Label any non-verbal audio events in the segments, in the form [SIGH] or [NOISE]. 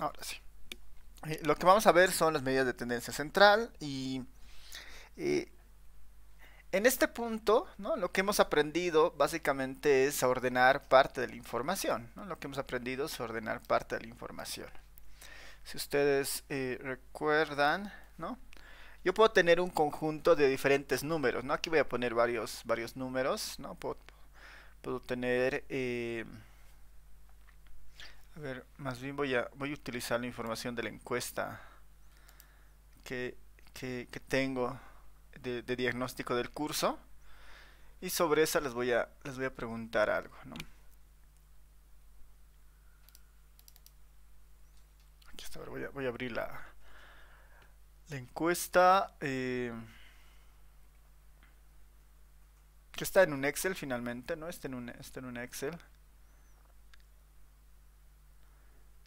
Ahora sí. Eh, lo que vamos a ver son las medidas de tendencia central y eh, en este punto, ¿no? lo que hemos aprendido básicamente es ordenar parte de la información. ¿no? Lo que hemos aprendido es ordenar parte de la información. Si ustedes eh, recuerdan, ¿no? yo puedo tener un conjunto de diferentes números. ¿no? Aquí voy a poner varios, varios números. ¿no? Puedo, puedo tener... A ver, más bien voy a, voy a utilizar la información de la encuesta que, que, que tengo de, diagnóstico del curso y sobre esa les voy a, les voy a preguntar algo, ¿no? Aquí está, voy a, voy a abrir la, encuesta eh, que está en un Excel finalmente, ¿no? Está en un, está en un Excel.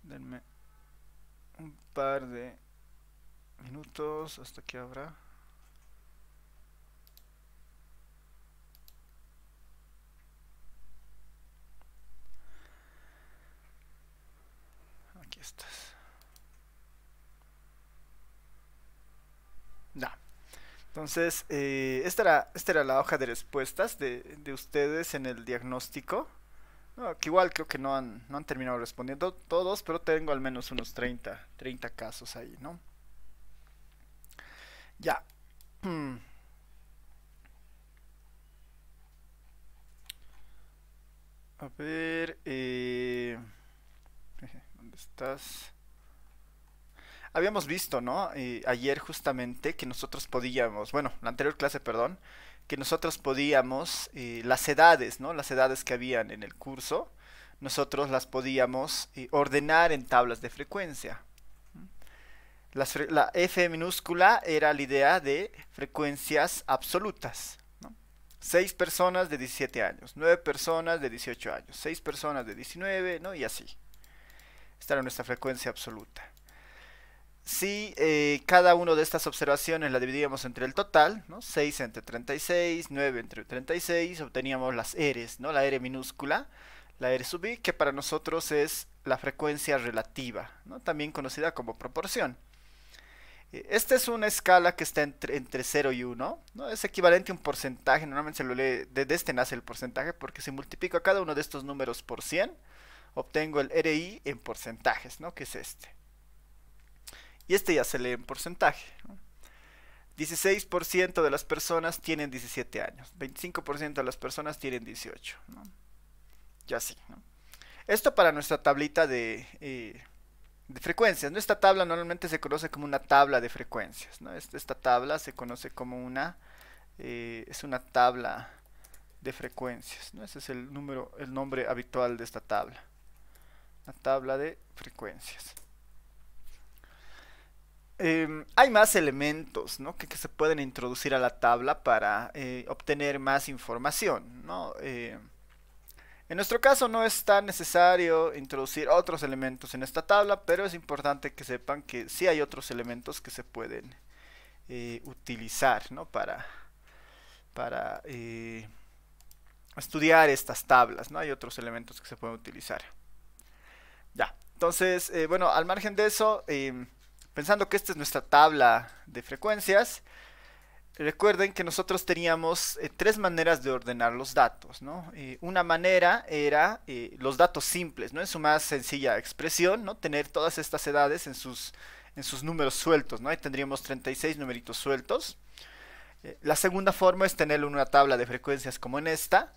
Denme un par de minutos hasta que abra. Aquí estás. Ya. Entonces, eh, esta, era, esta era la hoja de respuestas de, de ustedes en el diagnóstico que igual creo que no han, no han terminado respondiendo todos, pero tengo al menos unos 30, 30 casos ahí, ¿no? Ya. [CLEARS THROAT] A ver, eh, ¿dónde estás? Habíamos visto, ¿no? Eh, ayer justamente que nosotros podíamos, bueno, la anterior clase, perdón, que nosotros podíamos, eh, las edades, ¿no? Las edades que habían en el curso, nosotros las podíamos eh, ordenar en tablas de frecuencia. la F minúscula era la idea de frecuencias absolutas. seis personas de 17 años, nueve personas de 18 años, seis personas de 19, ¿no? Y así. Esta era nuestra frecuencia absoluta. Si eh, cada una de estas observaciones la dividíamos entre el total, ¿no? 6 entre 36, 9 entre 36, obteníamos las r, ¿no? La R minúscula, la R sub I, que para nosotros es la frecuencia relativa, ¿no? también conocida como proporción. Eh, esta es una escala que está entre, 0 y 1, ¿no? es equivalente a un porcentaje, normalmente se lo lee, de este nace el porcentaje, porque si multiplico a cada uno de estos números por 100, obtengo el RI en porcentajes, ¿no? que es este. Y este ya se lee en porcentaje. 16% de las personas tienen 17 años, 25% de las personas tienen 18. Ya sí. Esto para nuestra tablita de, eh, de frecuencias. ¿no? Esta tabla normalmente se conoce como una tabla de frecuencias. Este, esta, tabla se conoce como una... Eh, es una tabla de frecuencias. ¿no? Ese es el, número, el nombre habitual de esta tabla. La tabla de frecuencias. Em, hay más elementos que, se pueden introducir a la tabla para eh, obtener más información. Em, en nuestro caso no es tan necesario introducir otros elementos en esta tabla, pero es importante que sepan que sí hay otros elementos que se pueden eh, utilizar para, para eh, estudiar estas tablas. ¿no? Hay otros elementos que se pueden utilizar. Ya, entonces, bueno, al margen de eso em, Pensando que esta es nuestra tabla de frecuencias, recuerden que nosotros teníamos eh, tres maneras de ordenar los datos. ¿no? Eh, una manera era eh, los datos simples, ¿no? en su más sencilla expresión, ¿no? tener todas estas edades en sus, en sus números sueltos. ¿no? Ahí tendríamos 36 numeritos sueltos. la segunda forma es tener una tabla de frecuencias como en esta,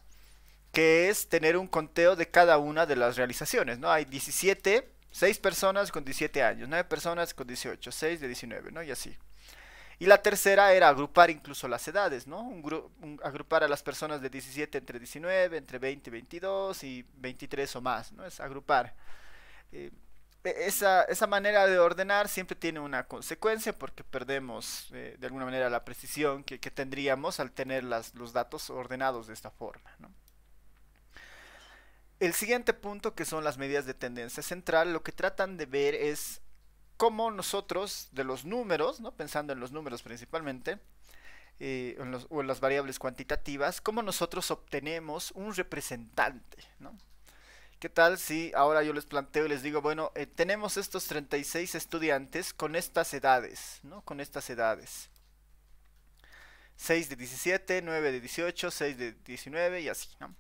que es tener un conteo de cada una de las realizaciones. ¿no? Hay 17 6 personas con 17 años, 9 personas con 18, 6 de 19, ¿no? Y así. Y la tercera era agrupar incluso las edades, ¿no? Un agrupar a las personas de 17 entre 19, entre 20 y 22 y 23 o más, ¿no? Es agrupar. Eh, e-, esa, manera de ordenar siempre tiene una consecuencia porque perdemos eh, de alguna manera la precisión que, tendríamos al tener los datos ordenados de esta forma, ¿no? El siguiente punto que son las medidas de tendencia central, lo que tratan de ver es cómo nosotros de los números, ¿no? pensando en los números principalmente, eh, o en las variables cuantitativas, cómo nosotros obtenemos un representante. ¿no? ¿Qué tal si ahora yo les planteo y les digo, bueno, eh, tenemos estos 36 estudiantes con estas edades, ¿no? con estas edades. 6 de 17, 9 de 18, 6 de 19 y así, ¿no?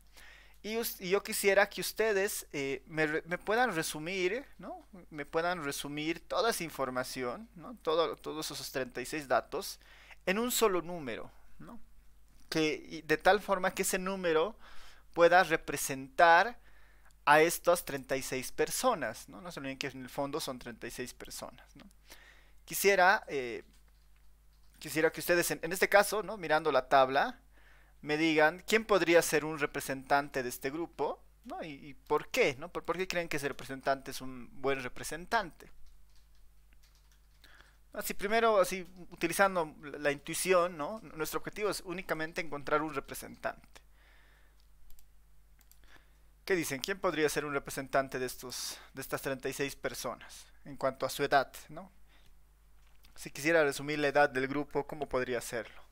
Y, yo quisiera que ustedes eh, me, puedan resumir, ¿no? Me puedan resumir toda esa información, ¿no? todos esos 36 datos en un solo número, ¿no? Que, de tal forma que ese número pueda representar a estas 36 personas, ¿no? No se olviden que en el fondo son 36 personas, ¿no? Quisiera, eh, quisiera que ustedes, en, este caso, ¿no? Mirando la tabla, me digan quién podría ser un representante de este grupo, Y, por qué, ¿no? ¿Por, qué creen que ese representante es un buen representante? Así primero, así utilizando la, intuición, ¿no? Nuestro objetivo es únicamente encontrar un representante. ¿Qué dicen? ¿Quién podría ser un representante de, estos, de estas 36 personas en cuanto a su edad? ¿no? Si quisiera resumir la edad del grupo, ¿cómo podría hacerlo?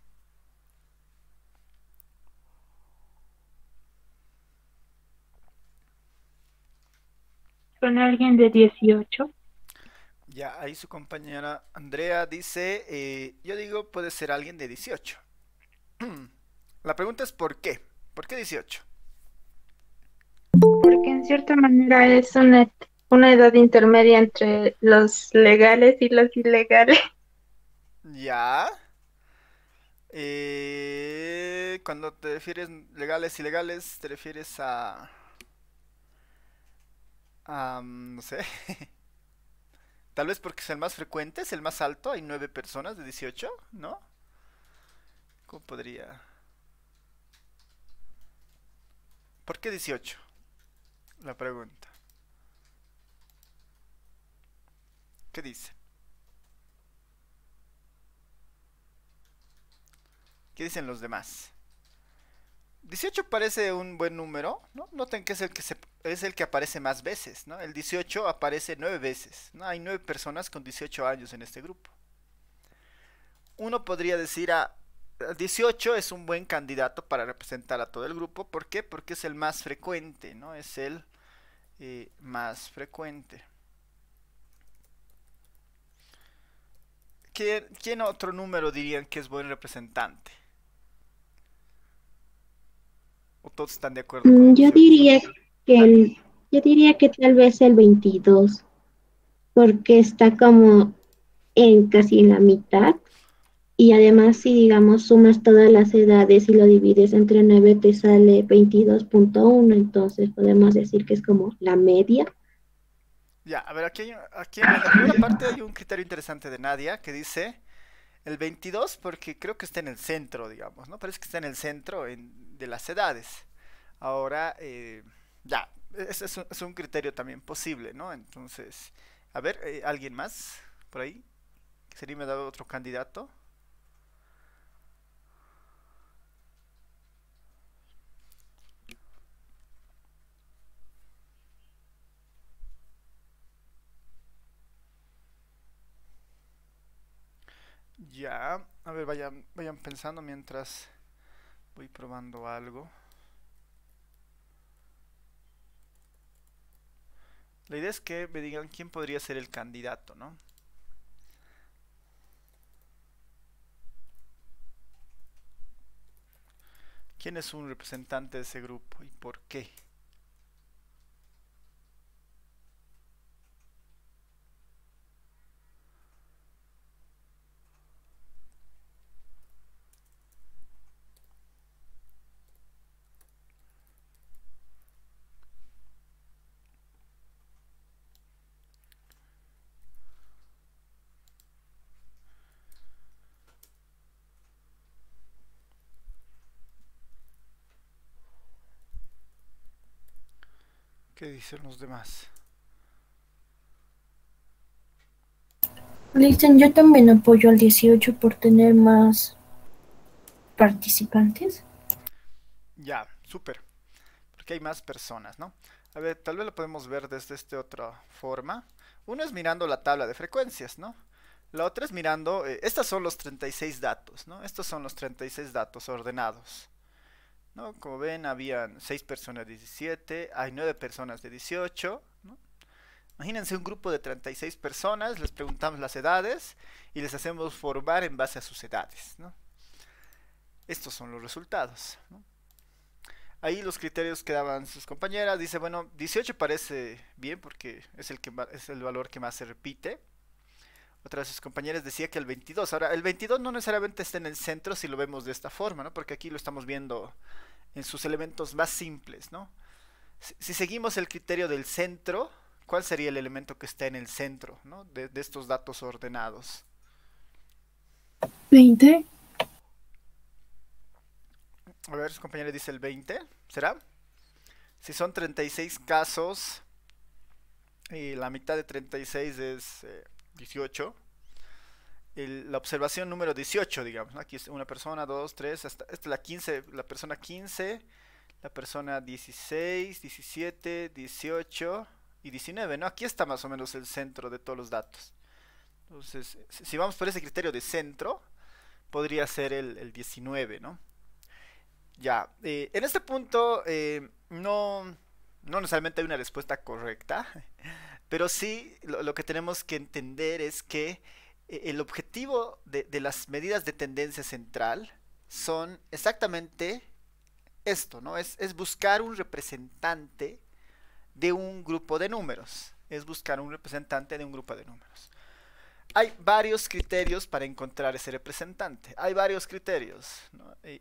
con alguien de 18? Ya, ahí su compañera Andrea dice, eh, yo digo, puede ser alguien de 18. [CLEARS THROAT] La pregunta es ¿por qué? ¿Por qué 18? Porque en cierta manera es una, edad intermedia entre los legales y los ilegales. Ya. Eh, cuando te refieres legales, y ilegales, te refieres a no sé. [LAUGHS] Tal vez porque es el más frecuente, es el más alto. Hay nueve personas de 18, ¿no? ¿Cómo podría...? ¿Por qué 18? La pregunta. ¿Qué dice? ¿Qué dicen los demás? 18 parece un buen número, ¿no? Noten que es el que, es el que aparece más veces, ¿no? El 18 aparece 9 veces, ¿no? Hay 9 personas con 18 años en este grupo. Uno podría decir a ah, 18 es un buen candidato para representar a todo el grupo, ¿por qué? Porque es el más frecuente, ¿no? Es el eh, más frecuente. ¿Qué, ¿Quién otro número dirían que es buen representante? ¿O todos están de acuerdo? Mm, yo, diría que yo diría que tal vez el 22, porque está como en casi en la mitad. Y además, si digamos sumas todas las edades y lo divides entre 9, te sale 22.1. Entonces podemos decir que es como la media. Ya, a ver, aquí, aquí en la primera parte hay un criterio interesante de Nadia que dice el 22 porque creo que está en el centro, digamos, ¿no? Parece que está en el centro, en, de las edades. Ahora, eh, ya, ese es, un criterio también posible, ¿no? Entonces, a ver, eh, ¿alguien más por ahí? ¿Sería me dado otro candidato? Ya, a ver, vayan, vayan pensando mientras voy probando algo. La idea es que me digan quién podría ser el candidato, ¿no? ¿Quién es un representante de ese grupo y por qué? ¿Qué dicen los demás? Listen, yo también apoyo al 18 por tener más participantes. Ya, súper. Porque hay más personas, ¿no? A ver, tal vez lo podemos ver desde esta otra forma. Uno es mirando la tabla de frecuencias, ¿no? La otra es mirando, eh, estos son los 36 datos, ¿no? Estos son los 36 datos ordenados. Como ven, habían 6 personas de 17, hay 9 personas de 18, Imagínense un grupo de 36 personas, les preguntamos las edades y les hacemos formar en base a sus edades. Estos son los resultados. Ahí los criterios que daban sus compañeras. Dice, bueno, 18 parece bien porque es el, que, es el valor que más se repite. Otra de sus compañeras decía que el 22. Ahora, el 22 no necesariamente está en el centro si lo vemos de esta forma, ¿no? Porque aquí lo estamos viendo en sus elementos más simples, ¿no? Si seguimos el criterio del centro, ¿cuál sería el elemento que está en el centro ¿no? de, estos datos ordenados? 20. A ver, su compañero dice el 20, ¿será? Si son 36 casos y la mitad de 36 es 18, eh, la observación número 18, digamos. Aquí es una persona, dos, tres, hasta esta es la 15, la persona 15, la persona 16, 17, 18 y 19, ¿no? Aquí está más o menos el centro de todos los datos. Entonces, si vamos por ese criterio de centro, podría ser el, 19, ¿no? Ya, eh, en este punto eh, no, no necesariamente hay una respuesta correcta, [LAUGHS] pero sí lo que tenemos que entender es que e-, el objetivo de, las medidas de tendencia central son exactamente esto, ¿no? Es, es, buscar un representante de un grupo de números. Es buscar un representante de un grupo de números. Hay varios criterios para encontrar ese representante. Hay varios criterios.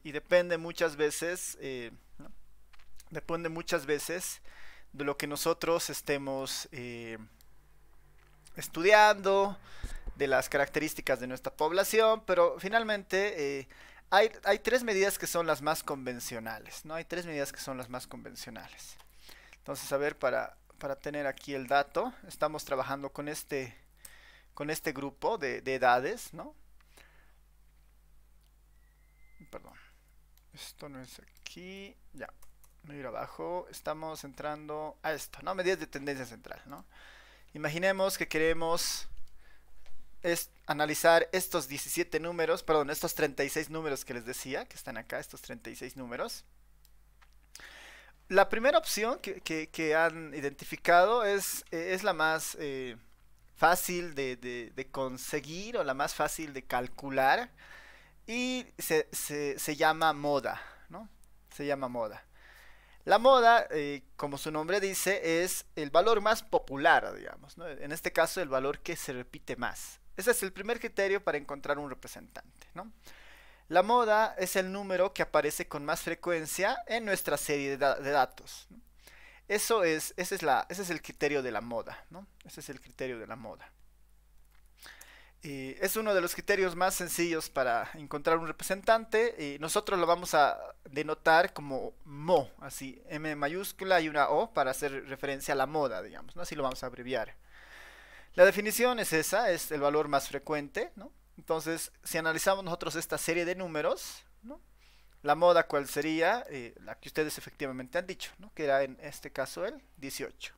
Y, depende muchas veces. Eh, depende muchas veces de lo que nosotros estemos eh, estudiando, de las características de nuestra población, pero finalmente eh, hay, tres medidas que son las más convencionales, ¿no? Hay tres medidas que son las más convencionales. Entonces, a ver, para, para tener aquí el dato, estamos trabajando con este, con este grupo de, edades, ¿no? Perdón, esto no es aquí, ya, voy ir abajo, estamos entrando a esto, ¿no? Medidas de tendencia central, ¿no? Imaginemos que queremos es analizar estos 17 números, perdón, estos 36 números que les decía, que están acá, estos 36 números. La primera opción que, han identificado es, la más eh, fácil de, conseguir o la más fácil de calcular y se, llama moda, ¿no? Se llama moda. La moda, eh, como su nombre dice, es el valor más popular, digamos, en este caso el valor que se repite más. Ese es el primer criterio para encontrar un representante, ¿no? La moda es el número que aparece con más frecuencia en nuestra serie de, datos. Eso es, ese, es ese es el criterio de la moda, ¿no? Ese es el criterio de la moda. Y es uno de los criterios más sencillos para encontrar un representante. Y nosotros lo vamos a denotar como MO, así M mayúscula y una O para hacer referencia a la moda, digamos, ¿no? Así lo vamos a abreviar. La definición es esa, es el valor más frecuente, ¿no? Entonces, si analizamos nosotros esta serie de números, ¿no? La moda, ¿cuál sería? Eh, la que ustedes efectivamente han dicho, ¿no? Que era en este caso el 18,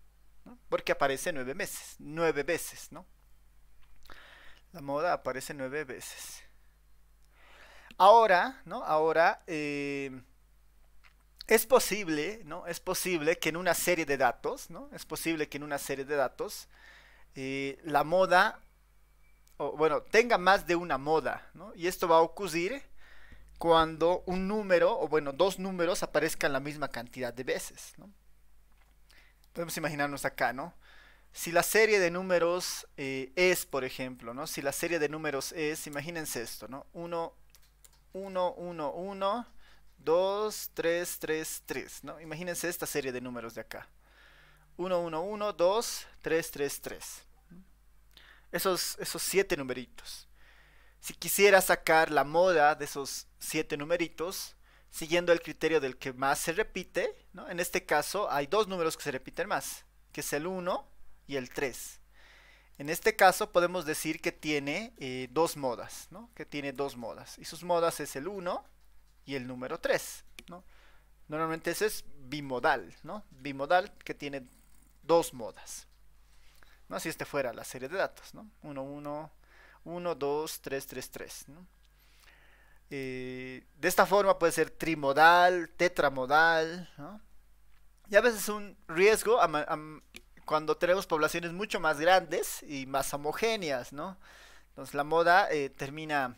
¿no? Porque aparece nueve meses, nueve veces, ¿no? La moda aparece nueve veces. Ahora, ¿no? Ahora, eh, es posible, ¿no? Es posible que en una serie de datos, ¿no? Es posible que en una serie de datos eh, la moda, o, bueno, tenga más de una moda, ¿no? Y esto va a ocurrir cuando un número, o bueno, dos números aparezcan la misma cantidad de veces, ¿no? Podemos imaginarnos acá, ¿no? Si la serie de números eh, es, por ejemplo, ¿no? Si la serie de números es, imagínense esto, ¿no? 1, 1, 1, 1, 2, 3, 3, 3, ¿no? Imagínense esta serie de números de acá. 1, 1, 1, 2, 3, 3, Esos, esos siete numeritos. Si quisiera sacar la moda de esos siete numeritos, siguiendo el criterio del que más se repite, en este caso hay dos números que se repiten más, que es el 1 y el 3. En este caso podemos decir que tiene eh, dos modas, que tiene dos modas, y sus modas es el 1 y el número 3. Normalmente ese es bimodal, ¿no? bimodal que tiene dos modas. ¿no? Si este fuera la serie de datos, ¿no? 1, 1, 1, 2, 3, 3, 3. de esta forma puede ser trimodal, tetramodal. ¿no? Y a veces es un riesgo cuando tenemos poblaciones mucho más grandes y más homogéneas. ¿no? Entonces la moda eh, termina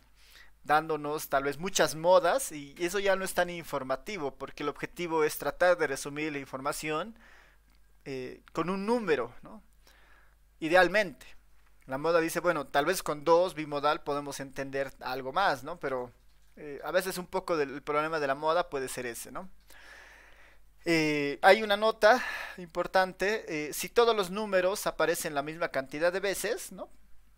dándonos tal vez muchas modas y eso ya no es tan informativo porque el objetivo es tratar de resumir la información eh, con un número, ¿no? Idealmente. La moda dice, bueno, tal vez con dos bimodal podemos entender algo más, ¿no? Pero eh, a veces un poco del problema de la moda puede ser ese, ¿no? Eh, hay una nota importante, si todos los números aparecen la misma cantidad de veces, ¿no?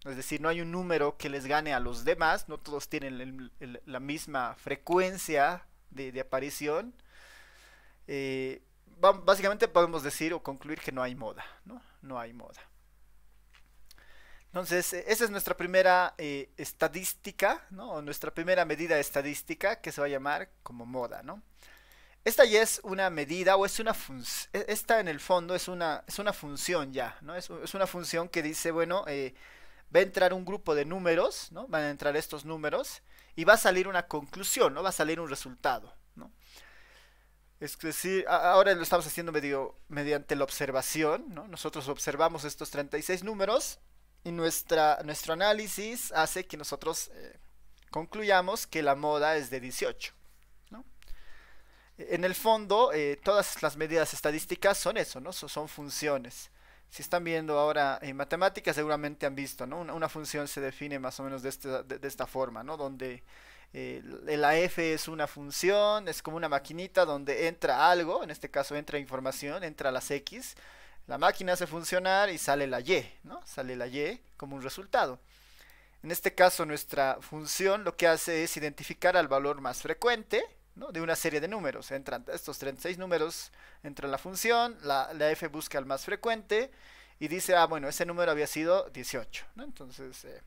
Es decir, no hay un número que les gane a los demás, no todos tienen la misma frecuencia de, aparición. Eh, básicamente podemos decir o concluir que no hay moda, ¿no? No hay moda. Entonces, eh, esa es nuestra primera eh, estadística, ¿no? nuestra primera medida estadística que se va a llamar como moda, ¿no? Esta ya es una medida o es una función, e, esta en el fondo es una, es una función ya, ¿no? Es, una función que dice, bueno, eh, va a entrar un grupo de números, ¿no? Van a entrar estos números y va a salir una conclusión, ¿no? Va a salir un resultado. Es decir, ahora lo estamos haciendo mediante la observación, ¿no? Nosotros observamos estos 36 números y nuestra, nuestro análisis hace que nosotros eh, concluyamos que la moda es de 18. ¿no? E, en el fondo, eh, todas las medidas estadísticas son eso, ¿no? son funciones. Si están viendo ahora en matemáticas, seguramente han visto, ¿no? Una, función se define más o menos de, de esta forma, ¿no? Donde la F es una función, es como una maquinita donde entra algo, en este caso entra información, entra las X, la máquina hace funcionar y sale la Y, ¿no? Sale la Y como un resultado. En este caso nuestra función lo que hace es identificar al valor más frecuente, ¿no? de una serie de números. Entran estos 36 números, entra la función, la, f busca el más frecuente y dice, ah, bueno, ese número había sido 18. ¿no? Entonces, eh,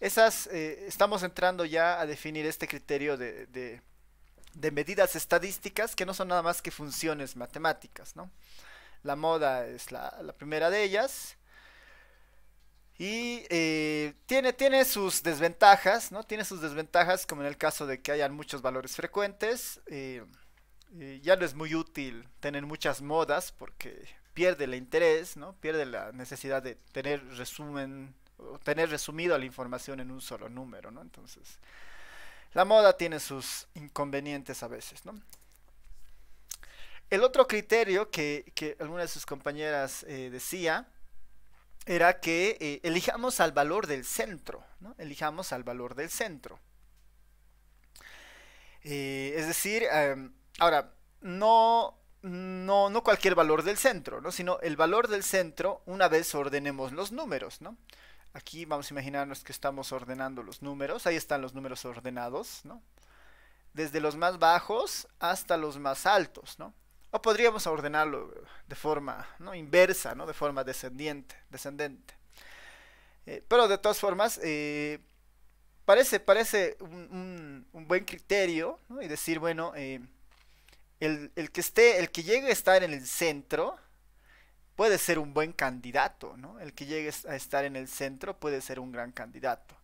esas, eh, estamos entrando ya a definir este criterio de, medidas estadísticas que no son nada más que funciones matemáticas, ¿no? La moda es la, primera de ellas. Y eh, tiene, tiene sus desventajas, ¿no? Tiene sus desventajas, como en el caso de que hayan muchos valores frecuentes. Eh, ya no es muy útil tener muchas modas porque pierde el interés, ¿no? Pierde la necesidad de tener resumen, tener resumido la información en un solo número, ¿no? Entonces, la moda tiene sus inconvenientes a veces, ¿no? El otro criterio que, alguna de sus compañeras eh, decía era que eh, elijamos al valor del centro, ¿no? Elijamos al valor del centro. Eh, es decir, em, ahora, no, no cualquier valor del centro, ¿no? sino el valor del centro una vez ordenemos los números. ¿no? Aquí vamos a imaginarnos que estamos ordenando los números. Ahí están los números ordenados, ¿no? Desde los más bajos hasta los más altos, ¿no? O podríamos ordenarlo de forma inversa, ¿no? De forma descendiente, descendente. Eh, pero de todas formas, eh, parece, parece un, buen criterio y decir, bueno, eh, el, el, que esté, el que llegue a estar en el centro, puede ser un buen candidato, ¿no? El que llegue a estar en el centro puede ser un gran candidato.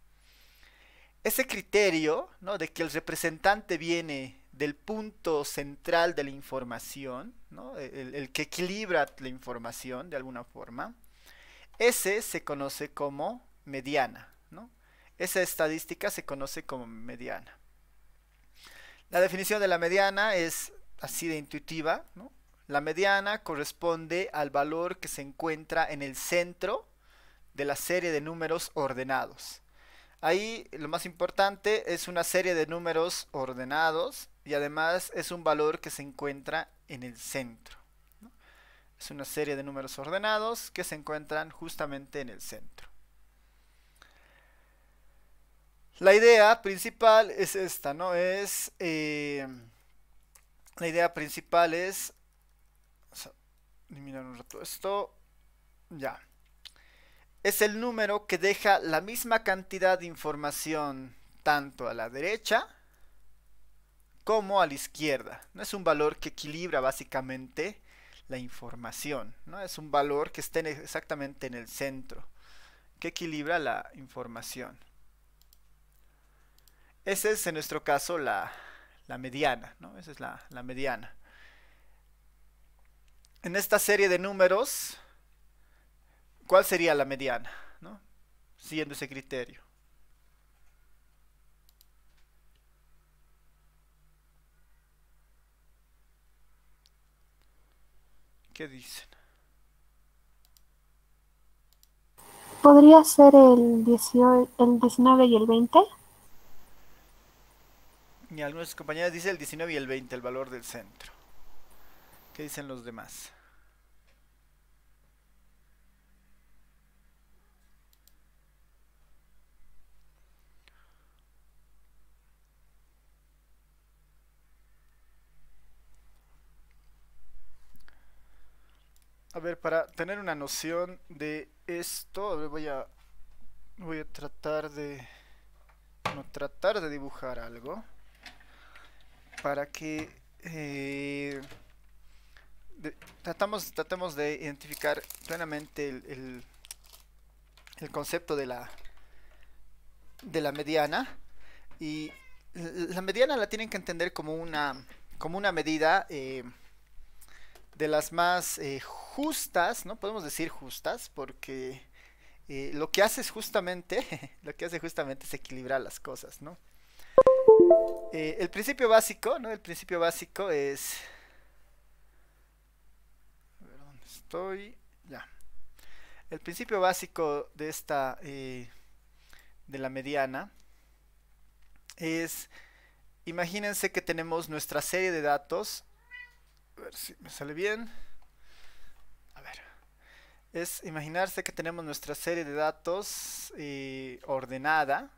Ese criterio, ¿no? De que el representante viene del punto central de la información, ¿no? el, que equilibra la información de alguna forma, ese se conoce como mediana. ¿no? Esa estadística se conoce como mediana. La definición de la mediana es así de intuitiva, ¿no? La mediana corresponde al valor que se encuentra en el centro de la serie de números ordenados. Ahí lo más importante es una serie de números ordenados y además es un valor que se encuentra en el centro. Es una serie de números ordenados que se encuentran justamente en el centro. La idea principal es esta, ¿no? Es... Eh, la idea principal es un rato esto. Ya. Es el número que deja la misma cantidad de información tanto a la derecha como a la izquierda. No es un valor que equilibra básicamente la información, ¿no? Es un valor que esté e-, exactamente en el centro, que equilibra la información. Esa es en nuestro caso la, mediana, ¿no? Esa es la mediana en esta serie de números, ¿cuál sería la mediana? ¿no? Siguiendo ese criterio. ¿Qué dicen? ¿Podría ser el, el 19 y el 20? Y algunas compañeras dicen el 19 y el 20, el valor del centro. ¿Qué dicen los demás? A ver, para tener una noción de esto, voy a voy a tratar de no tratar de dibujar algo para que eh, tratamos, de identificar plenamente el, concepto de la, de la mediana. Y la mediana la tienen que entender como una, como una medida eh, de las más eh, justas, ¿no? Podemos decir justas, porque eh, lo que hace es justamente, [LAUGHS] lo que hace justamente es equilibrar las cosas, el principio básico, ¿no? El principio básico es estoy. Ya. El principio básico de esta. Eh, de la mediana. Es. Imagínense que tenemos nuestra serie de datos. A ver si me sale bien. A ver. Es imaginarse que tenemos nuestra serie de datos eh, ordenada.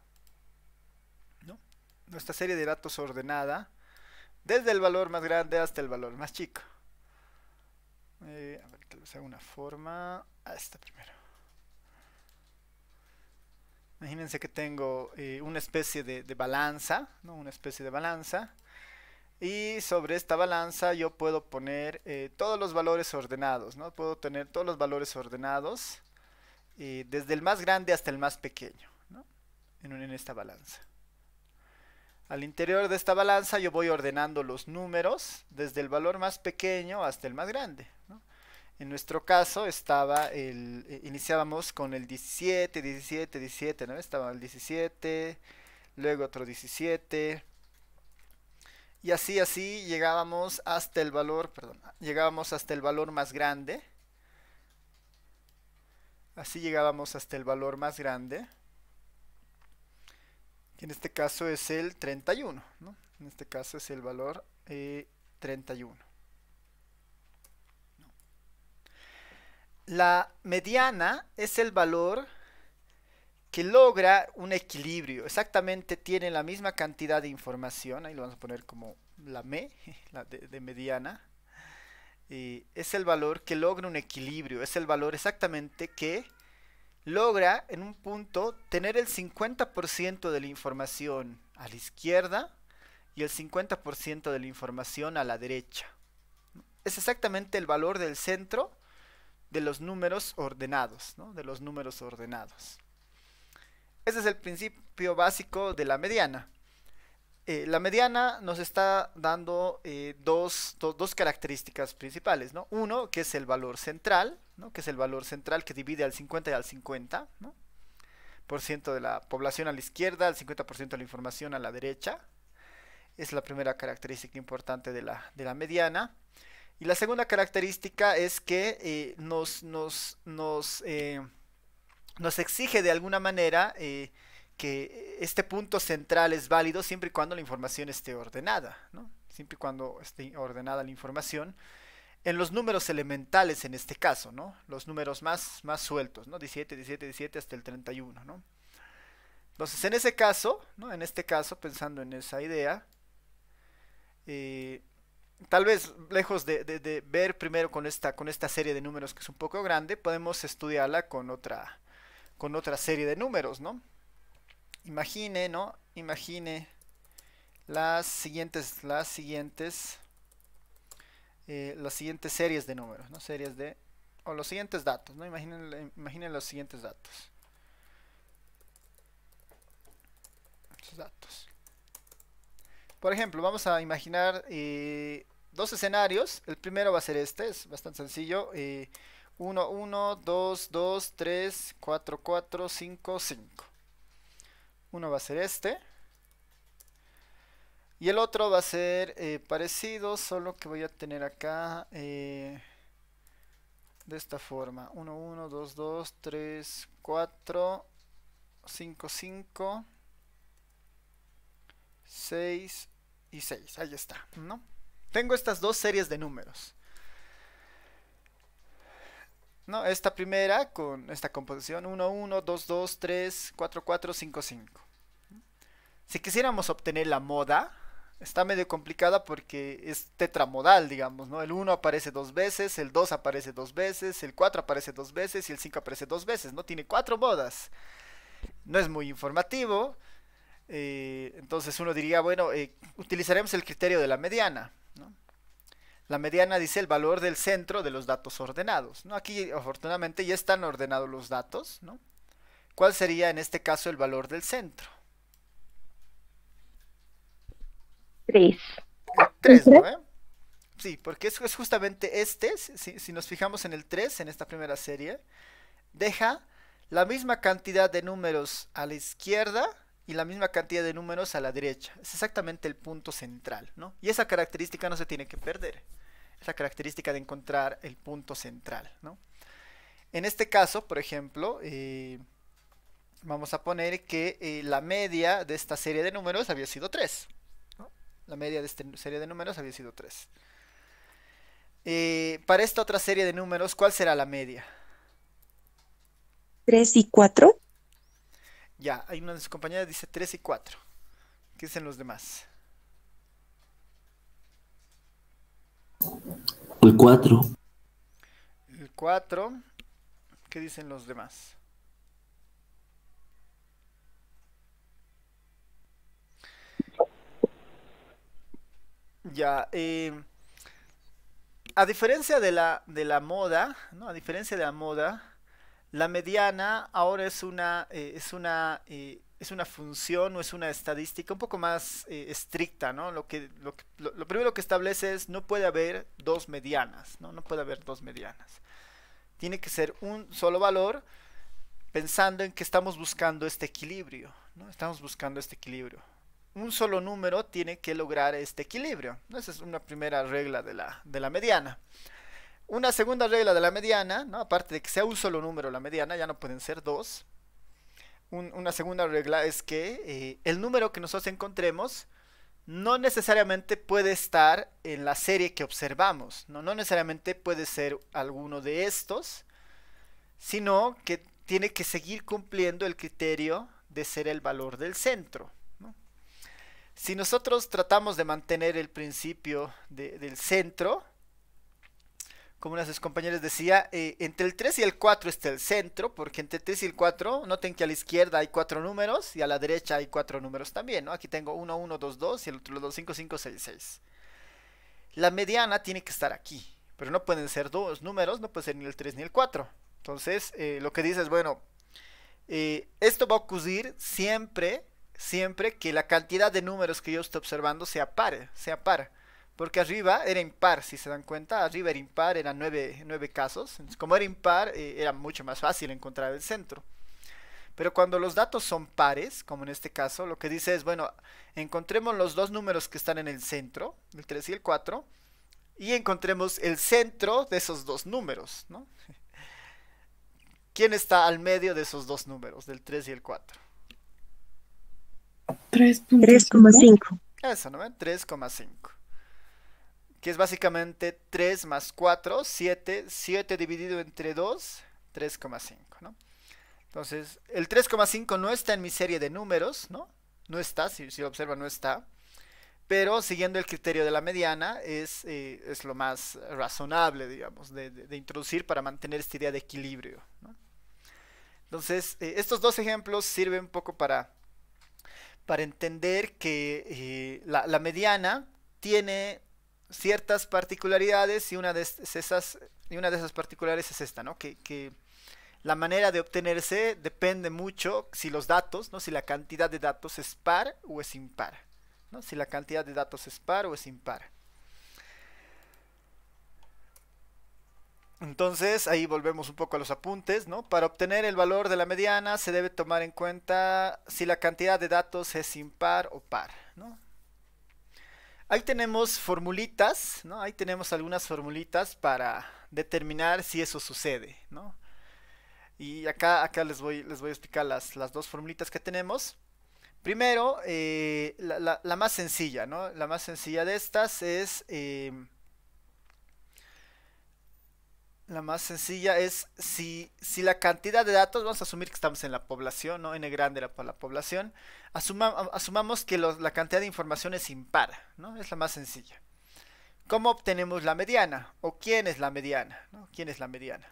¿no? Nuestra serie de datos ordenada. Desde el valor más grande hasta el valor más chico. Eh, a ver, una forma. A ah, esta primero. Imagínense que tengo eh, una especie de, balanza, ¿no? Una especie de balanza. Y sobre esta balanza yo puedo poner eh, todos los valores ordenados, ¿no? Puedo tener todos los valores ordenados, eh, desde el más grande hasta el más pequeño, ¿no? en, en esta balanza. Al interior de esta balanza yo voy ordenando los números desde el valor más pequeño hasta el más grande. En nuestro caso estaba el, eh, iniciábamos con el 17, 17, 17, ¿no? Estaba el 17, luego otro 17. Y así, así llegábamos hasta el valor, perdón, llegábamos hasta el valor más grande. Así llegábamos hasta el valor más grande en este caso es el 31, En este caso es el valor 31. Eh, la mediana es el valor que logra un equilibrio. Exactamente tiene la misma cantidad de información. Ahí lo vamos a poner como la me, [LAUGHS] la de, mediana. Eh, es el valor que logra un equilibrio. Es el valor exactamente que logra en un punto tener el 50% de la información a la izquierda y el 50% de la información a la derecha. Es exactamente el valor del centro de los números ordenados, de los números ordenados. Ese es el principio básico de la mediana. Eh, la mediana nos está dando eh, dos, características principales. Uno, que es el valor central, que es el valor central que divide al 50 y al 50, por ciento de la población a la izquierda, al 50% de la información a la derecha. Es la primera característica importante de la, mediana. Y la segunda característica es que eh, nos, nos, nos, eh, nos, exige de alguna manera eh, que este punto central es válido siempre y cuando la información esté ordenada, siempre y cuando esté ordenada la información en los números elementales en este caso, ¿no? Los números más, más sueltos, ¿no? 17, 17, 17 hasta el 31, ¿no? Entonces, en ese caso, ¿no? En este caso, pensando en esa idea, eh, tal vez lejos de, ver primero con esta, con esta serie de números que es un poco grande, podemos estudiarla con otra, con otra serie de números, ¿no? Imagine, ¿no? Imagine las siguientes, las siguientes eh, las siguientes series de números, ¿no? Series de... o los siguientes datos, ¿no? Imaginen, los siguientes datos. datos. Por ejemplo, vamos a imaginar eh, dos escenarios. El primero va a ser este, es bastante sencillo. 1, 1, 2, 2, 3, 4, 4, 5, 5. Uno va a ser este. Y el otro va a ser eh, parecido, solo que voy a tener acá eh, de esta forma. 1, 1, 2, 2, 3, 4, 5, 5, 6 y 6. Ahí está, ¿no? Tengo estas dos series de números. No, esta primera con esta composición 1, 1, 2, 2, 3, 4, 4, 5, 5. Si quisiéramos obtener la moda, está medio complicada porque es tetramodal, digamos, ¿no? El 1 aparece dos veces, el 2 aparece dos veces, el 4 aparece dos veces y el 5 aparece dos veces, ¿no? Tiene cuatro modas. No es muy informativo. Eh, entonces uno diría, bueno, eh, utilizaremos el criterio de la mediana. ¿no? La mediana dice el valor del centro de los datos ordenados. ¿no? Aquí afortunadamente ya están ordenados los datos. ¿no? ¿Cuál sería en este caso el valor del centro? Tres. Tres, ¿no? Eh? Sí, porque es, es justamente este, si, nos fijamos en el 3, en esta primera serie, deja la misma cantidad de números a la izquierda y la misma cantidad de números a la derecha. Es exactamente el punto central, ¿no? Y esa característica no se tiene que perder, esa característica de encontrar el punto central, ¿no? En este caso, por ejemplo, eh, vamos a poner que eh, la media de esta serie de números había sido 3. La media de esta serie de números había sido 3. Eh, para esta otra serie de números, ¿cuál será la media? 3 y 4. Ya, hay una de sus compañeras dice 3 y 4. ¿Qué dicen los demás? El 4. El 4. ¿Qué dicen los demás? Ya, eh, a diferencia de la, de la moda, ¿no? A diferencia de la moda, la mediana ahora es una, eh, es una, eh, es una función o es una estadística un poco más estricta, ¿no? Lo, que, lo, lo, primero que establece es no puede haber dos medianas, ¿no? No puede haber dos medianas. Tiene que ser un solo valor pensando en que estamos buscando este equilibrio, ¿no? Estamos buscando este equilibrio un solo número tiene que lograr este equilibrio. Esa es una primera regla de la, de la mediana. Una segunda regla de la mediana, aparte de que sea un solo número la mediana, ya no pueden ser dos. una segunda regla es que eh, el número que nosotros encontremos no necesariamente puede estar en la serie que observamos, no, no necesariamente puede ser alguno de estos, sino que tiene que seguir cumpliendo el criterio de ser el valor del centro. Si nosotros tratamos de mantener el principio del centro, como una de sus compañeros decía, eh, entre el 3 y el 4 está el centro, porque entre el 3 y el 4, noten que a la izquierda hay cuatro números y a la derecha hay cuatro números también, ¿no? Aquí tengo 1, 1, 2, 2 y el otro 2, 5, 5, 6, 6. La mediana tiene que estar aquí, pero no pueden ser dos números, no puede ser ni el 3 ni el 4. Entonces, eh, lo que dice es, bueno, eh, esto va a ocurrir siempre siempre que la cantidad de números que yo estoy observando sea par, sea par. Porque arriba era impar, si se dan cuenta, arriba era impar, eran nueve, casos. como era impar, eh, era mucho más fácil encontrar el centro. Pero cuando los datos son pares, como en este caso, lo que dice es, bueno, encontremos los dos números que están en el centro, el 3 y el 4, y encontremos el centro de esos dos números, [LAUGHS] ¿Quién está al medio de esos dos números, del 3 y el 4? 3.5. Eso, ¿no? 3,5. Que es básicamente 3 más 4, 7. 7 dividido entre 2, 3,5, Entonces, el 3,5 no está en mi serie de números, ¿no? No está, si, lo observa, no está. Pero siguiendo el criterio de la mediana, es, eh, lo más razonable, digamos, de, introducir para mantener esta idea de equilibrio. Entonces, eh, estos dos ejemplos sirven un poco para para entender que eh, la, mediana tiene ciertas particularidades y una de esas, y una de esas particulares es esta, ¿no? Que, la manera de obtenerse depende mucho si los datos, ¿no? Si la cantidad de datos es par o es impar, ¿no? Si la cantidad de datos es par o es impar. Entonces, ahí volvemos un poco a los apuntes, ¿no? Para obtener el valor de la mediana se debe tomar en cuenta si la cantidad de datos es impar o par, Ahí tenemos formulitas, ¿no? Ahí tenemos algunas formulitas para determinar si eso sucede, ¿no? Y acá, acá les, voy, les voy a explicar las, las dos formulitas que tenemos. Primero, eh, la, más sencilla, ¿no? La más sencilla de estas es... Eh, la más sencilla es si, si la cantidad de datos, vamos a asumir que estamos en la población, ¿no? N grande era la población, asumamos que la cantidad de información es impar, ¿no? Es la más sencilla. ¿Cómo obtenemos la mediana? ¿O quién es la mediana? ¿Quién es la mediana?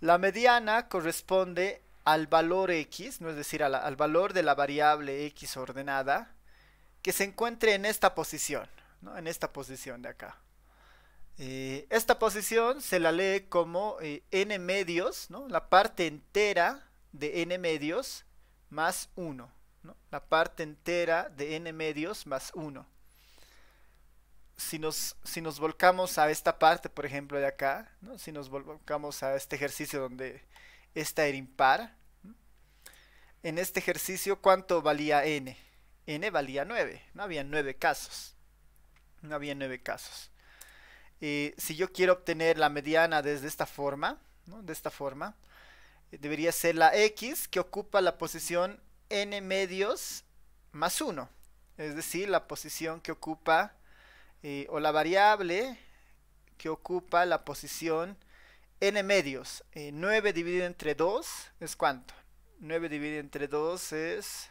La mediana corresponde al valor x, ¿no? es decir, al valor de la variable x ordenada, que se encuentre en esta posición, ¿no? en esta posición de acá. Eh, esta posición se la lee como eh, n medios, la parte entera de n medios más 1. La parte entera de n medios más 1. Si nos, si nos volcamos a esta parte, por ejemplo, de acá, si nos volcamos a este ejercicio donde esta era impar, en este ejercicio, ¿cuánto valía n? n valía 9, no había 9 casos. No había 9 casos si yo quiero obtener la mediana desde esta forma, de esta forma, debería ser la X que ocupa la posición n medios más 1. Es decir, la posición que ocupa eh, o la variable que ocupa la posición n medios. 9 eh, dividido entre 2 es cuánto? 9 dividido entre 2 es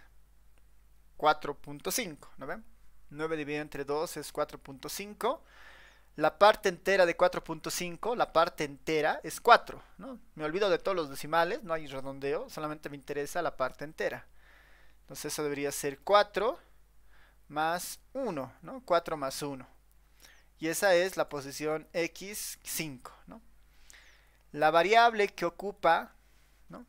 4.5. ¿No ven? 9 dividido entre 2 es 4.5. La parte entera de 4.5, la parte entera es 4, ¿no? Me olvido de todos los decimales, no hay redondeo, solamente me interesa la parte entera. Entonces eso debería ser 4 más 1, ¿no? 4 más 1. Y esa es la posición x5, ¿no? La variable que ocupa, ¿no?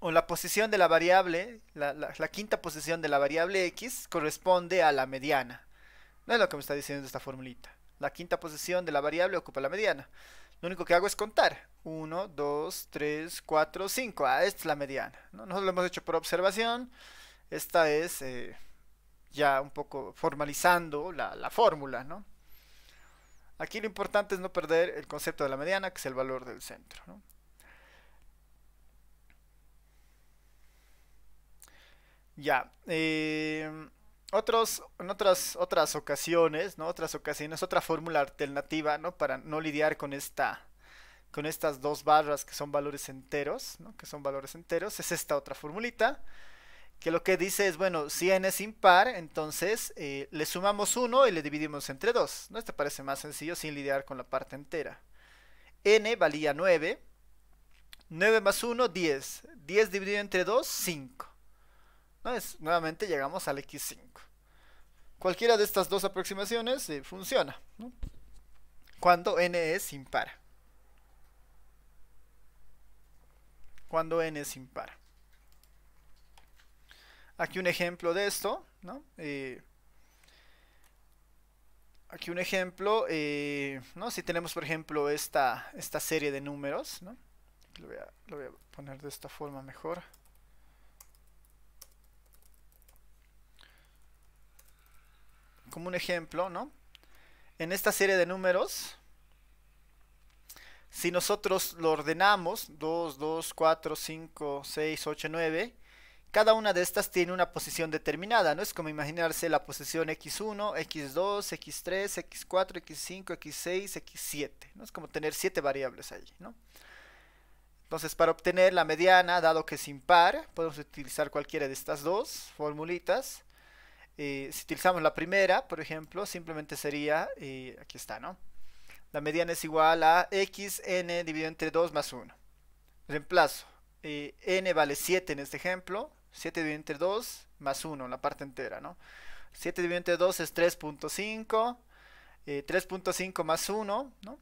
O la posición de la variable, la, la quinta posición de la variable x corresponde a la mediana. No es lo que me está diciendo esta formulita. La quinta posición de la variable ocupa la mediana. Lo único que hago es contar. 1, 2, 3, 4, 5. Ah, esta es la mediana. ¿no? lo hemos hecho por observación. Esta es eh, ya un poco formalizando la, fórmula. ¿no? Aquí lo importante es no perder el concepto de la mediana, que es el valor del centro. Ya. Eh, otros, en otras, otras ocasiones, ¿no? Otras ocasiones, otra fórmula alternativa, ¿no? Para no lidiar con esta con estas dos barras que son valores enteros, ¿no? que son valores enteros, es esta otra formulita, que lo que dice es, bueno, si n es impar, entonces eh, le sumamos 1 y le dividimos entre 2, ¿no? Este parece más sencillo sin lidiar con la parte entera. n valía 9, 9 más 1, 10, 10 dividido entre 2, 5 nuevamente llegamos al X5. Cualquiera de estas dos aproximaciones eh, funciona, cuando n es impar Cuando n es impar Aquí un ejemplo de esto, eh, aquí un ejemplo, eh, Si tenemos, por ejemplo, esta, esta serie de números, lo voy a poner de esta forma mejor. como un ejemplo, ¿no? En esta serie de números, si nosotros lo ordenamos, 2, 2, 4, 5, 6, 8, 9, cada una de estas tiene una posición determinada, ¿no? Es como imaginarse la posición X1, X2, X3, X4, X5, X6, X7, ¿no? Es como tener siete variables allí, Entonces, para obtener la mediana, dado que es impar, podemos utilizar cualquiera de estas dos formulitas. Eh, si utilizamos la primera, por ejemplo, simplemente sería, eh, aquí está, ¿no? La mediana es igual a xn dividido entre 2 más 1. Reemplazo. Eh, n vale 7 en este ejemplo. 7 dividido entre 2 más 1, la parte entera, ¿no? 7 dividido entre 2 es 3.5. 3.5 más 1, ¿no?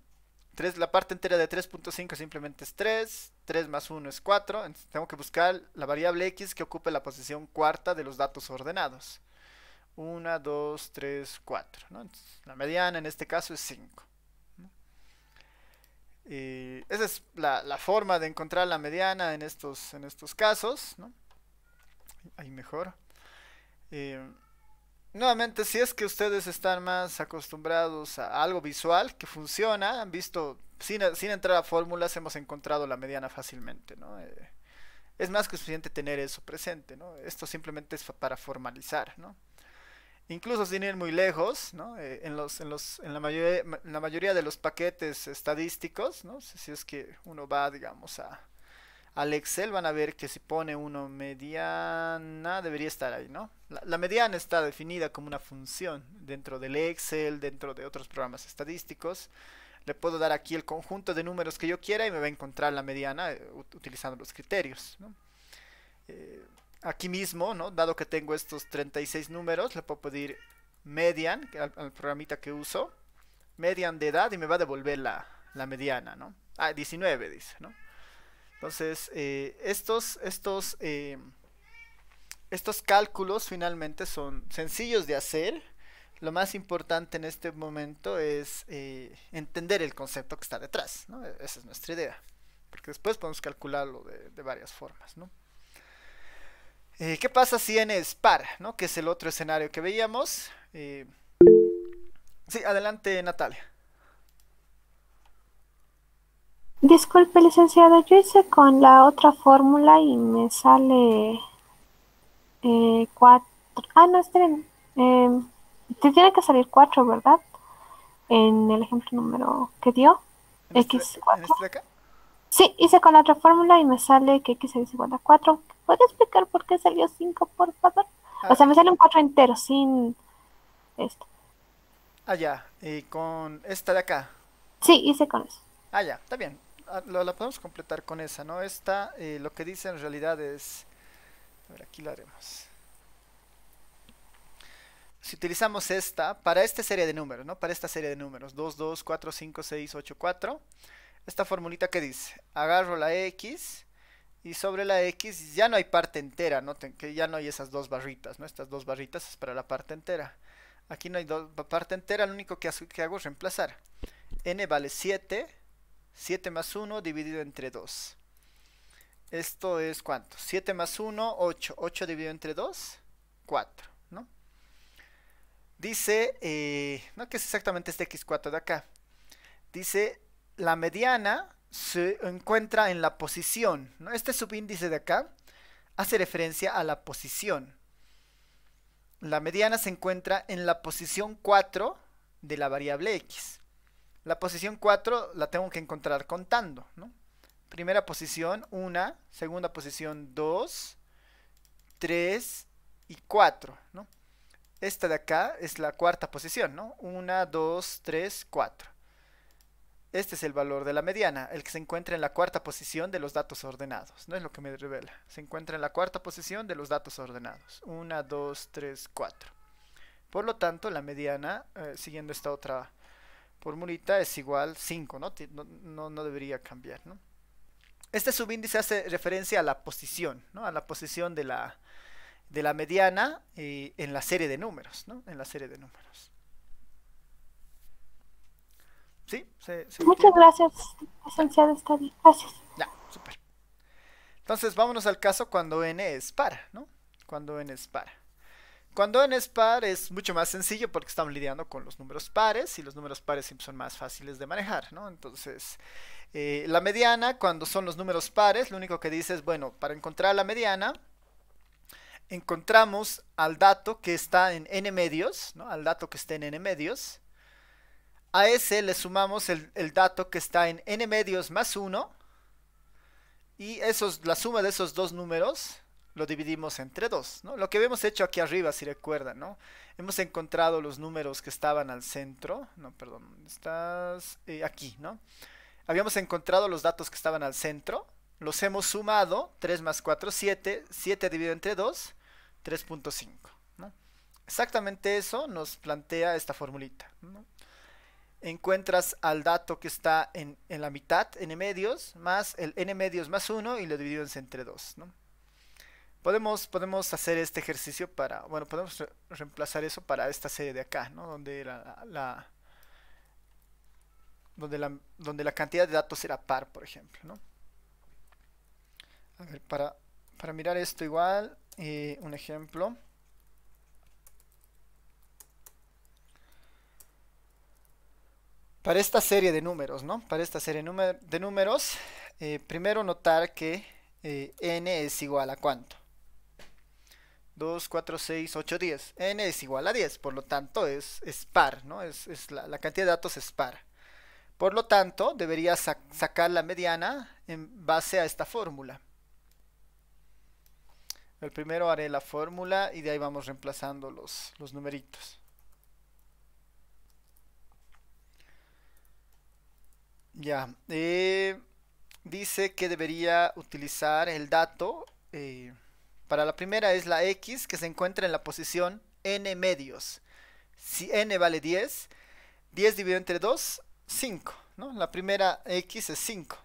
3, la parte entera de 3.5 simplemente es 3, 3 más 1 es 4, entonces tengo que buscar la variable x que ocupe la posición cuarta de los datos ordenados. 1, 2, 3, 4. ¿no? la mediana en este caso es 5. Y esa es la, forma de encontrar la mediana en estos, en estos casos. ¿no? Ahí mejor. Eh, nuevamente, si es que ustedes están más acostumbrados a algo visual que funciona, han visto, sin, entrar a fórmulas, hemos encontrado la mediana fácilmente. ¿no? Eh, es más que suficiente tener eso presente. ¿no? Esto simplemente es para formalizar. ¿no? incluso sin ir muy lejos, ¿no? Eh, en, los, en, la mayoría, la mayoría de los paquetes estadísticos, ¿no? si es que uno va, digamos, a, al Excel, van a ver que si pone uno mediana, debería estar ahí, ¿no? La, mediana está definida como una función dentro del Excel, dentro de otros programas estadísticos. Le puedo dar aquí el conjunto de números que yo quiera y me va a encontrar la mediana eh, utilizando los criterios, ¿no? Eh, aquí mismo, ¿no? Dado que tengo estos 36 números, le puedo pedir median al, programita que uso. Median de edad y me va a devolver la, mediana, ¿no? Ah, 19 dice, ¿no? Entonces, eh, estos, estos, eh, estos cálculos finalmente son sencillos de hacer. Lo más importante en este momento es eh, entender el concepto que está detrás, ¿no? E-, esa es nuestra idea. Porque después podemos calcularlo de, de varias formas, ¿no? Eh, ¿Qué pasa si en es ¿no? Que es el otro escenario que veíamos. Eh, sí, adelante Natalia. Disculpe, licenciado, yo hice con la otra fórmula y me sale 4. Eh, ah, no, esperen. Em, te tiene que salir 4, ¿verdad? En el ejemplo número que dio. Este x X4. ¿en este de acá? Sí, hice con la otra fórmula y me sale que x es igual a 4. ¿Puedes explicar por qué salió 5, por favor? O sea, ah. me sale un 4 entero, sin esto. Ah, ya. ¿Y con esta de acá? Sí, hice con eso. Ah, ya, está bien. Ah, lo, la podemos completar con esa, ¿no? Esta, eh, lo que dice en realidad es... A ver, aquí lo haremos. Si utilizamos esta, para esta serie de números, ¿no? Para esta serie de números, 2, 2, 4, 5, 6, 8, 4 esta formulita que dice, agarro la X y sobre la X ya no hay parte entera, noten que ya no hay esas dos barritas, ¿no? Estas dos barritas es para la parte entera. Aquí no hay parte entera, lo único que, que hago es reemplazar. n vale 7, 7 más 1 dividido entre 2. Esto es cuánto? 7 más 1, 8. 8 dividido entre 2, 4. ¿no? Dice, eh, no que es exactamente este x4 de acá. Dice la mediana se encuentra en la posición. ¿no? Este subíndice de acá hace referencia a la posición. La mediana se encuentra en la posición 4 de la variable x. La posición 4 la tengo que encontrar contando. ¿no? Primera posición 1, segunda posición 2, 3 y 4. ¿no? Esta de acá es la cuarta posición. 1, 2, 3, 4. Este es el valor de la mediana, el que se encuentra en la cuarta posición de los datos ordenados. No es lo que me revela. Se encuentra en la cuarta posición de los datos ordenados. 1, 2, 3, 4. Por lo tanto, la mediana, eh, siguiendo esta otra formulita, es igual 5, ¿no? No, no debería cambiar, Este subíndice hace referencia a la posición, ¿no? A la posición de la, de la mediana eh, en la serie de números, ¿no? En la serie de números. Muchas gracias, licenciado, está Gracias. Ya, super. Entonces, vámonos al caso cuando n es par, ¿no? Cuando n es par. Cuando n es par es mucho más sencillo porque estamos lidiando con los números pares y los números pares siempre son más fáciles de manejar, ¿no? Entonces, eh, la mediana, cuando son los números pares, lo único que dice es, bueno, para encontrar la mediana, encontramos al dato que está en n medios, ¿no? Al dato que esté en n medios, a ese le sumamos el, dato que está en n medios más 1. Y la suma de esos dos números lo dividimos entre 2. Lo que habíamos hecho aquí arriba, si recuerdan, ¿no? Hemos encontrado los números que estaban al centro. No, perdón, estás eh, aquí, ¿no? Habíamos encontrado los datos que estaban al centro. Los hemos sumado. 3 más 4, 7. 7 dividido entre 2, 3.5. Exactamente eso nos plantea esta formulita. ¿no? encuentras al dato que está en, en, la mitad, n medios, más el n medios más 1 y lo dividimos entre 2. Podemos, podemos hacer este ejercicio para, bueno, podemos reemplazar eso para esta serie de acá, donde, la, donde, la, donde la cantidad de datos era par, por ejemplo. A ver, para, mirar esto igual, eh, un ejemplo. Para esta serie de números, ¿no? Para esta serie de números, eh, primero notar que eh, n es igual a cuánto. 2, 4, 6, 8, 10. n es igual a 10, por lo tanto es, par, ¿no? Es, la, cantidad de datos es par. Por lo tanto, debería sacar la mediana en base a esta fórmula. El primero haré la fórmula y de ahí vamos reemplazando los, los numeritos. Ya. Eh, dice que debería utilizar el dato. Eh, para la primera es la X que se encuentra en la posición n medios. Si n vale 10, 10 dividido entre 2, 5. La primera X es 5.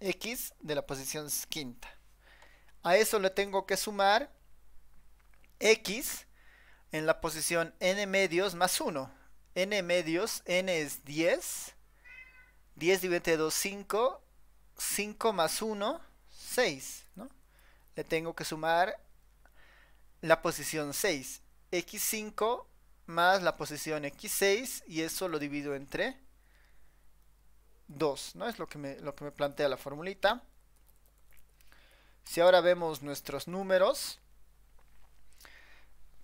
X de la posición quinta. A eso le tengo que sumar X en la posición n medios más 1. n medios, n es 10 10 dividido 2, 5. 5 más 1, 6, Le tengo que sumar la posición 6. X5 más la posición X6 y eso lo divido entre 2, ¿no? Es lo que lo que me plantea la formulita. Si ahora vemos nuestros números,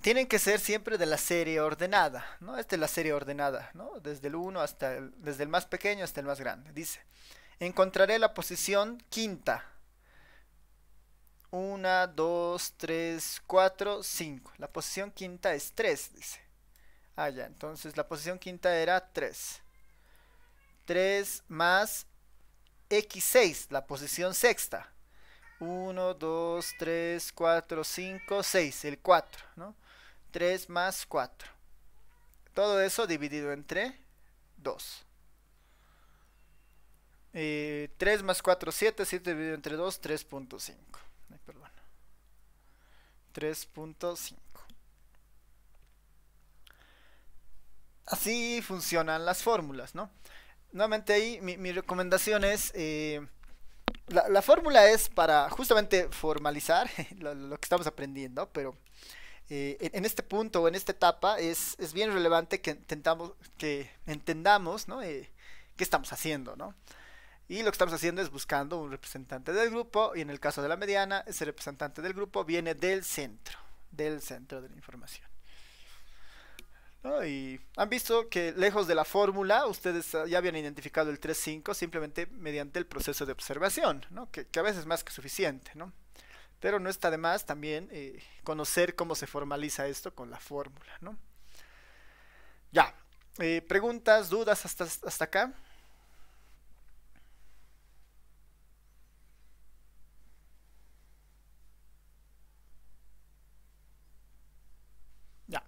tienen que ser siempre de la serie ordenada, ¿no? Esta Es la serie ordenada, ¿no? Desde el 1 hasta el, desde el más pequeño hasta el más grande. Dice, encontraré la posición quinta. 1, 2, 3, 4, 5. La posición quinta es 3, dice. Ah, ya, entonces la posición quinta era 3. 3 más X6, la posición sexta. 1, 2, 3, 4, 5, 6, el 4, ¿no? 3 más 4. Todo eso dividido entre 2. 3 más 4, 7. 7 dividido entre 2, 3.5. Perdón. 3.5. Así funcionan las fórmulas, ¿no? Nuevamente ahí mi, recomendación es... Eh, la, fórmula es para justamente formalizar [LAUGHS] lo que estamos aprendiendo, pero eh, en este punto o en esta etapa es, bien relevante que, que entendamos eh, qué estamos haciendo. ¿no? Y lo que estamos haciendo es buscando un representante del grupo y en el caso de la mediana, ese representante del grupo viene del centro, del centro de la información. Y han visto que lejos de la fórmula, ustedes ya habían identificado el 3-5 simplemente mediante el proceso de observación, ¿no? que, a veces es más que suficiente. ¿no? Pero no está de más también eh, conocer cómo se formaliza esto con la fórmula, ¿no? Ya, eh, preguntas, dudas hasta, hasta acá. Ya.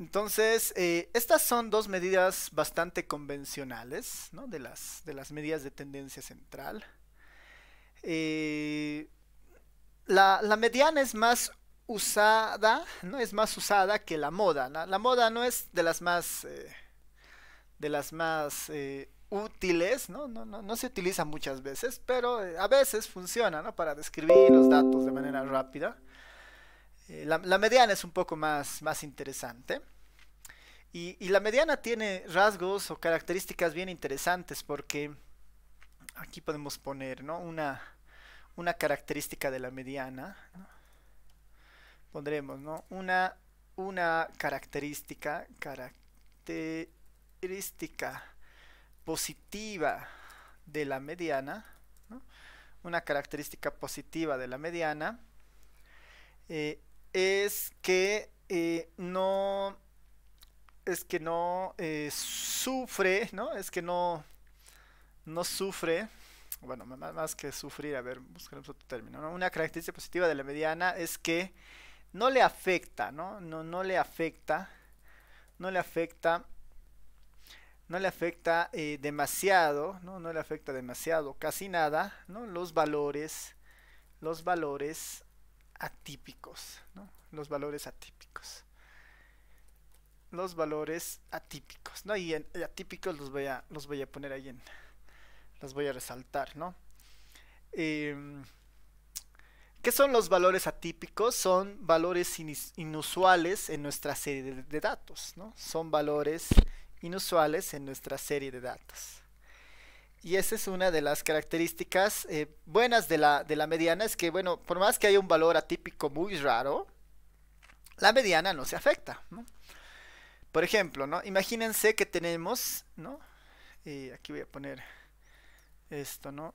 Entonces, eh, estas son dos medidas bastante convencionales, ¿no? De las, de las medidas de tendencia central la, mediana es más usada, no es más usada que la moda. La moda no es de las más, eh, de las más eh, útiles, ¿no? No, se utiliza muchas veces, pero eh, a veces funciona ¿no? para describir los datos de manera rápida. La, mediana es un poco más, más interesante. Y, y, la mediana tiene rasgos o características bien interesantes porque aquí podemos poner ¿no? una, una característica de la mediana. Pondremos, ¿no? Una, una característica, positiva de la mediana. Una característica positiva de la mediana es que eh, no es que no eh, sufre, ¿no? Es que no, no sufre bueno, más que sufrir, a ver, buscaremos otro término, Una característica positiva de la mediana es que no le afecta, ¿no? No, no le afecta, no le afecta, no le afecta eh, demasiado, ¿no? No le afecta demasiado, casi nada, ¿no? Los valores, los valores atípicos, ¿no? Los valores atípicos. Los valores atípicos, ¿no? Y atípicos los voy a, los voy a poner ahí en, las voy a resaltar, ¿no? Em, ¿Qué son los valores atípicos? Son valores inusuales en nuestra serie de datos, ¿no? Son valores inusuales en nuestra serie de datos. Y esa es una de las características eh, buenas de la, mediana, es que, bueno, por más que haya un valor atípico muy raro, la mediana no se afecta, ¿no? Por ejemplo, ¿no? Imagínense que tenemos, ¿no? Eh, aquí voy a poner esto, ¿no?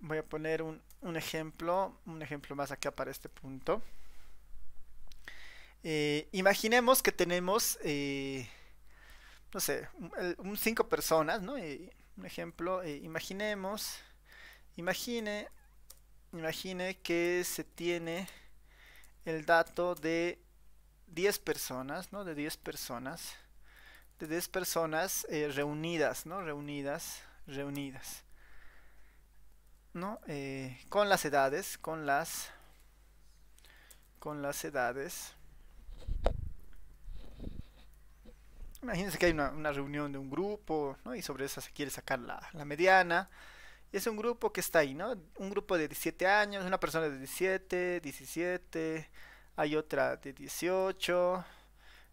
voy a poner un, ejemplo, un ejemplo más acá para este punto. Eh, imaginemos que tenemos, eh, no sé, un, cinco personas, ¿no? un ejemplo, eh, imaginemos, imagine, imagine que se tiene el dato de 10 personas, ¿no? De 10 personas de personas eh, reunidas, ¿no? Reunidas, reunidas. ¿No? Eh, con las edades, con las... Con las edades. Imagínense que hay una, reunión de un grupo, ¿no? Y sobre esa se quiere sacar la, la mediana. es un grupo que está ahí, ¿no? Un grupo de 17 años, una persona de 17, 17, hay otra de 18,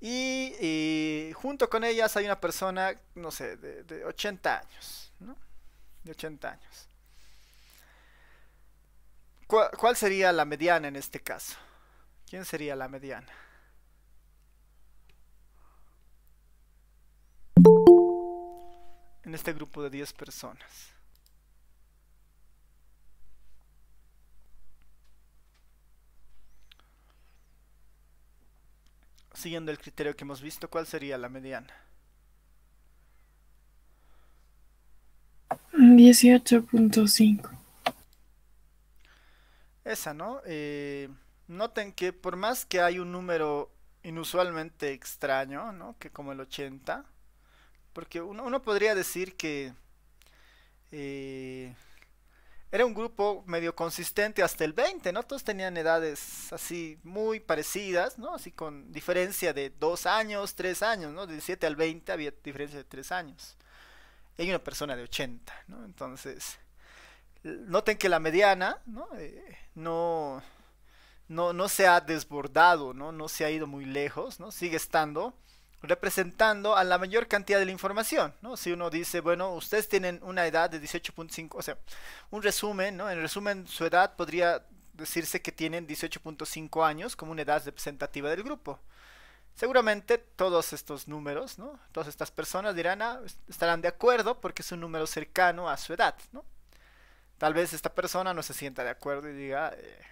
Y, junto con ellas hay una persona, no sé, de, 80 años, ¿no? De 80 años. ¿Cuál, sería la mediana en este caso? ¿Quién sería la mediana? En este grupo de 10 personas. siguiendo el criterio que hemos visto, ¿cuál sería la mediana? 18.5. Esa, ¿no? Eh, noten que por más que hay un número inusualmente extraño, ¿no? Que como el 80, porque uno, podría decir que... Eh, era un grupo medio consistente hasta el 20, ¿no? Todos tenían edades así muy parecidas, ¿no? Así con diferencia de dos años, tres años, ¿no? De 17 al 20 había diferencia de tres años. Y hay una persona de 80, ¿no? Entonces, noten que la mediana, ¿no? Eh, no, no, no se ha desbordado, ¿no? No se ha ido muy lejos, ¿no? Sigue estando representando a la mayor cantidad de la información, ¿no? Si uno dice, bueno, ustedes tienen una edad de 18.5, o sea, un resumen, ¿no? En resumen, su edad podría decirse que tienen 18.5 años como una edad representativa del grupo. Seguramente todos estos números, ¿no? Todas estas personas dirán, ah, estarán de acuerdo porque es un número cercano a su edad, ¿no? Tal vez esta persona no se sienta de acuerdo y diga, eh,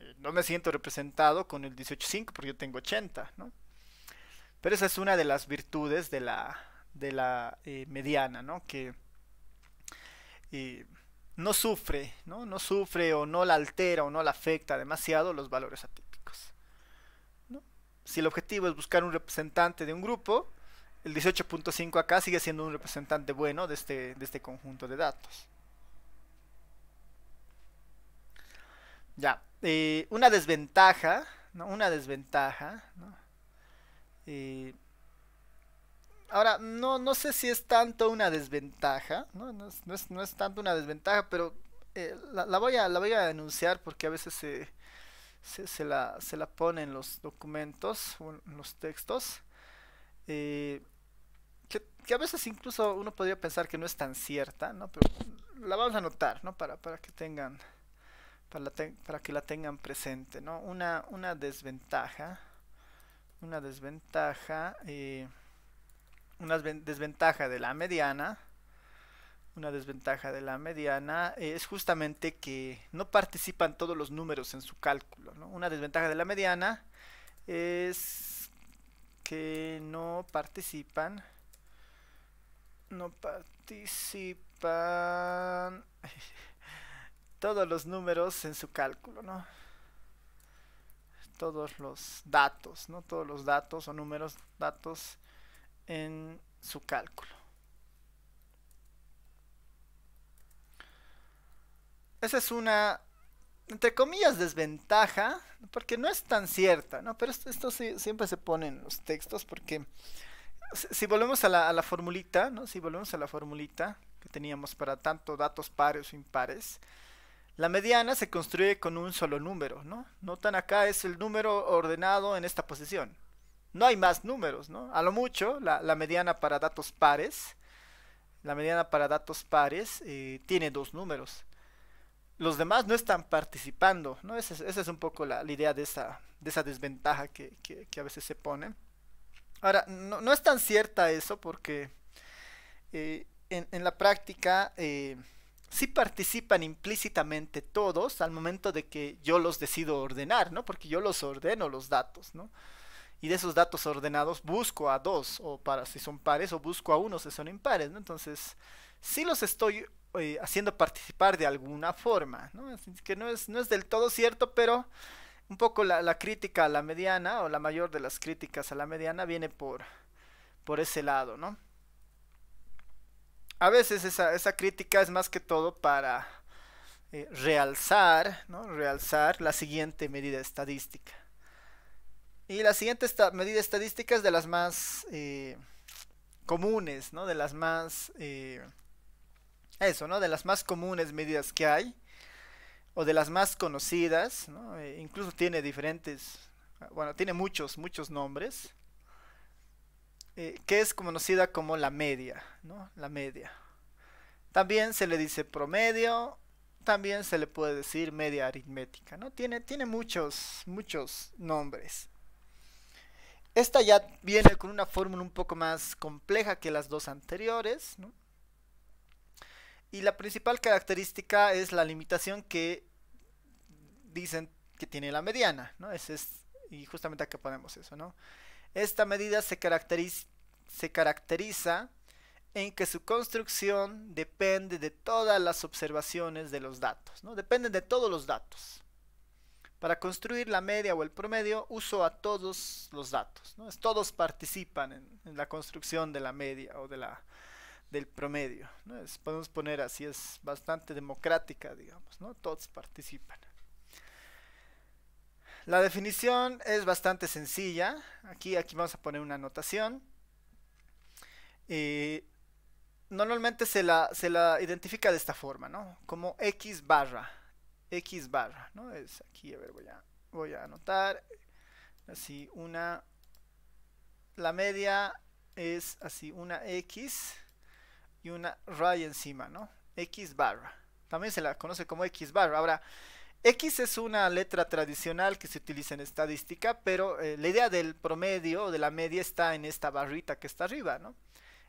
eh, no me siento representado con el 18.5 porque yo tengo 80, ¿no? Pero esa es una de las virtudes de la, de la eh, mediana, ¿no? Que eh, no sufre, ¿no? No sufre o no la altera o no la afecta demasiado los valores atípicos. Si el objetivo es buscar un representante de un grupo, el 18.5 acá sigue siendo un representante bueno de este, este conjunto de datos. Ya, una eh, desventaja, Una desventaja, ¿no? Eh, ahora, no, no sé si es tanto una desventaja, no, es, tanto una desventaja, pero eh, la, voy a, la voy a denunciar porque a veces se, la, se pone en los documentos, o en los textos. Eh, que, a veces incluso uno podría pensar que no es tan cierta, ¿no? Pero la vamos a anotar, ¿no? Para, que tengan, para, la que la tengan presente, ¿no? Una, una desventaja una desventaja, eh, una desventaja de la mediana, una desventaja de la mediana eh, es justamente que no participan todos los números en su cálculo. ¿no? Una desventaja de la mediana es que no participan, no participan [LAUGHS] todos los números en su cálculo, ¿no? todos los datos, ¿no? Todos los datos o números datos en su cálculo. Esa es una, entre comillas, desventaja, porque no es tan cierta, ¿no? Pero esto, siempre se pone en los textos porque si volvemos a la, a la, formulita, ¿no? Si volvemos a la formulita que teníamos para tanto datos pares o impares, la mediana se construye con un solo número, ¿no? Notan acá es el número ordenado en esta posición. No hay más números, ¿no? A lo mucho, la, mediana para datos pares, la mediana para datos pares eh, tiene dos números. Los demás no están participando, ¿no? Esa es, un poco la, idea de esa, de esa desventaja que, a veces se pone. Ahora, no, es tan cierta eso porque eh, en, la práctica... Eh, sí participan implícitamente todos al momento de que yo los decido ordenar, ¿no? Porque yo los ordeno los datos, ¿no? Y de esos datos ordenados busco a dos, o para si son pares, o busco a uno si son impares, ¿no? Entonces, sí los estoy eh, haciendo participar de alguna forma, ¿no? Así que no es, no es del todo cierto, pero un poco la, la, crítica a la mediana, o la mayor de las críticas a la mediana, viene por, por ese lado, ¿no? a veces esa, crítica es más que todo para eh, realzar, realzar la siguiente medida estadística. Y la siguiente medida estadística es de las más eh, comunes, ¿no? de las más... Eh, eso, ¿no? de las más comunes medidas que hay, o de las más conocidas, incluso tiene diferentes, bueno, tiene muchos, muchos nombres. Eh, que es conocida como la media, ¿no? La media. También se le dice promedio, también se le puede decir media aritmética, ¿no? Tiene, tiene muchos, muchos nombres. Esta ya viene con una fórmula un poco más compleja que las dos anteriores, ¿no? Y la principal característica es la limitación que dicen que tiene la mediana, ¿no? es, y justamente acá ponemos eso, ¿no? Esta medida se caracteriza, en que su construcción depende de todas las observaciones de los datos, ¿no? Dependen de todos los datos. Para construir la media o el promedio uso a todos los datos, ¿no? todos participan en, la construcción de la media o de la, del promedio. ¿no? Es, podemos poner así, es bastante democrática, digamos, ¿no? todos participan. La definición es bastante sencilla. Aquí, aquí vamos a poner una anotación. normalmente se la, se la, identifica de esta forma, ¿no? Como X barra. X barra, ¿no? Es aquí, voy a, anotar. Así, una... La media es así, una X y una raya encima, ¿no? X barra. También se la conoce como X barra. Ahora, X es una letra tradicional que se utiliza en estadística, pero eh, la idea del promedio o de la media está en esta barrita que está arriba, ¿no?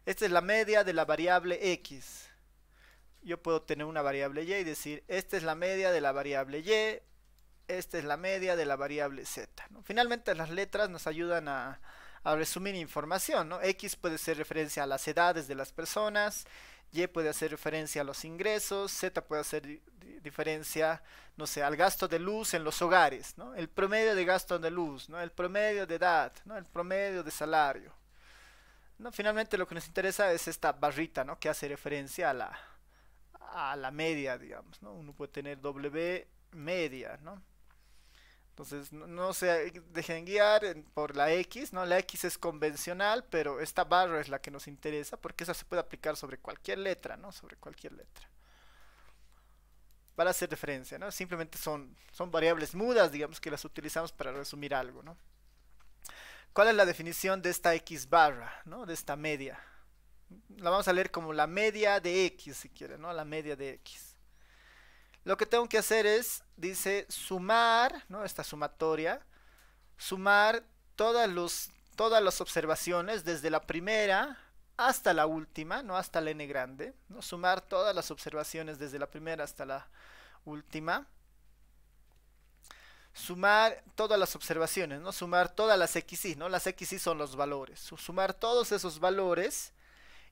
Esta es la media de la variable X. Yo puedo tener una variable Y y decir, esta es la media de la variable Y, esta es la media de la variable Z. Finalmente las letras nos ayudan a, resumir información, X puede ser referencia a las edades de las personas, y puede hacer referencia a los ingresos, Z puede hacer diferencia, no sé, al gasto de luz en los hogares, ¿no? El promedio de gasto de luz, ¿no? El promedio de edad, ¿no? El promedio de salario. ¿no? Finalmente lo que nos interesa es esta barrita, ¿no? Que hace referencia a la, a la media, digamos, ¿no? Uno puede tener W media, ¿no? Entonces, no, se dejen guiar por la X, ¿no? La X es convencional, pero esta barra es la que nos interesa porque esa se puede aplicar sobre cualquier letra, ¿no? Sobre cualquier letra. Para hacer referencia, ¿no? Simplemente son, son variables mudas, digamos, que las utilizamos para resumir algo, ¿no? ¿Cuál es la definición de esta X barra, ¿no? De esta media. La vamos a leer como la media de X, si quieren, ¿no? La media de X. Lo que tengo que hacer es, dice, sumar, ¿no? Esta sumatoria, sumar todas, todas las observaciones desde la primera hasta la última, no hasta la n grande, ¿no? sumar todas las observaciones desde la primera hasta la última, sumar todas las observaciones, ¿no? sumar todas las xy, ¿no? las xy son los valores, sumar todos esos valores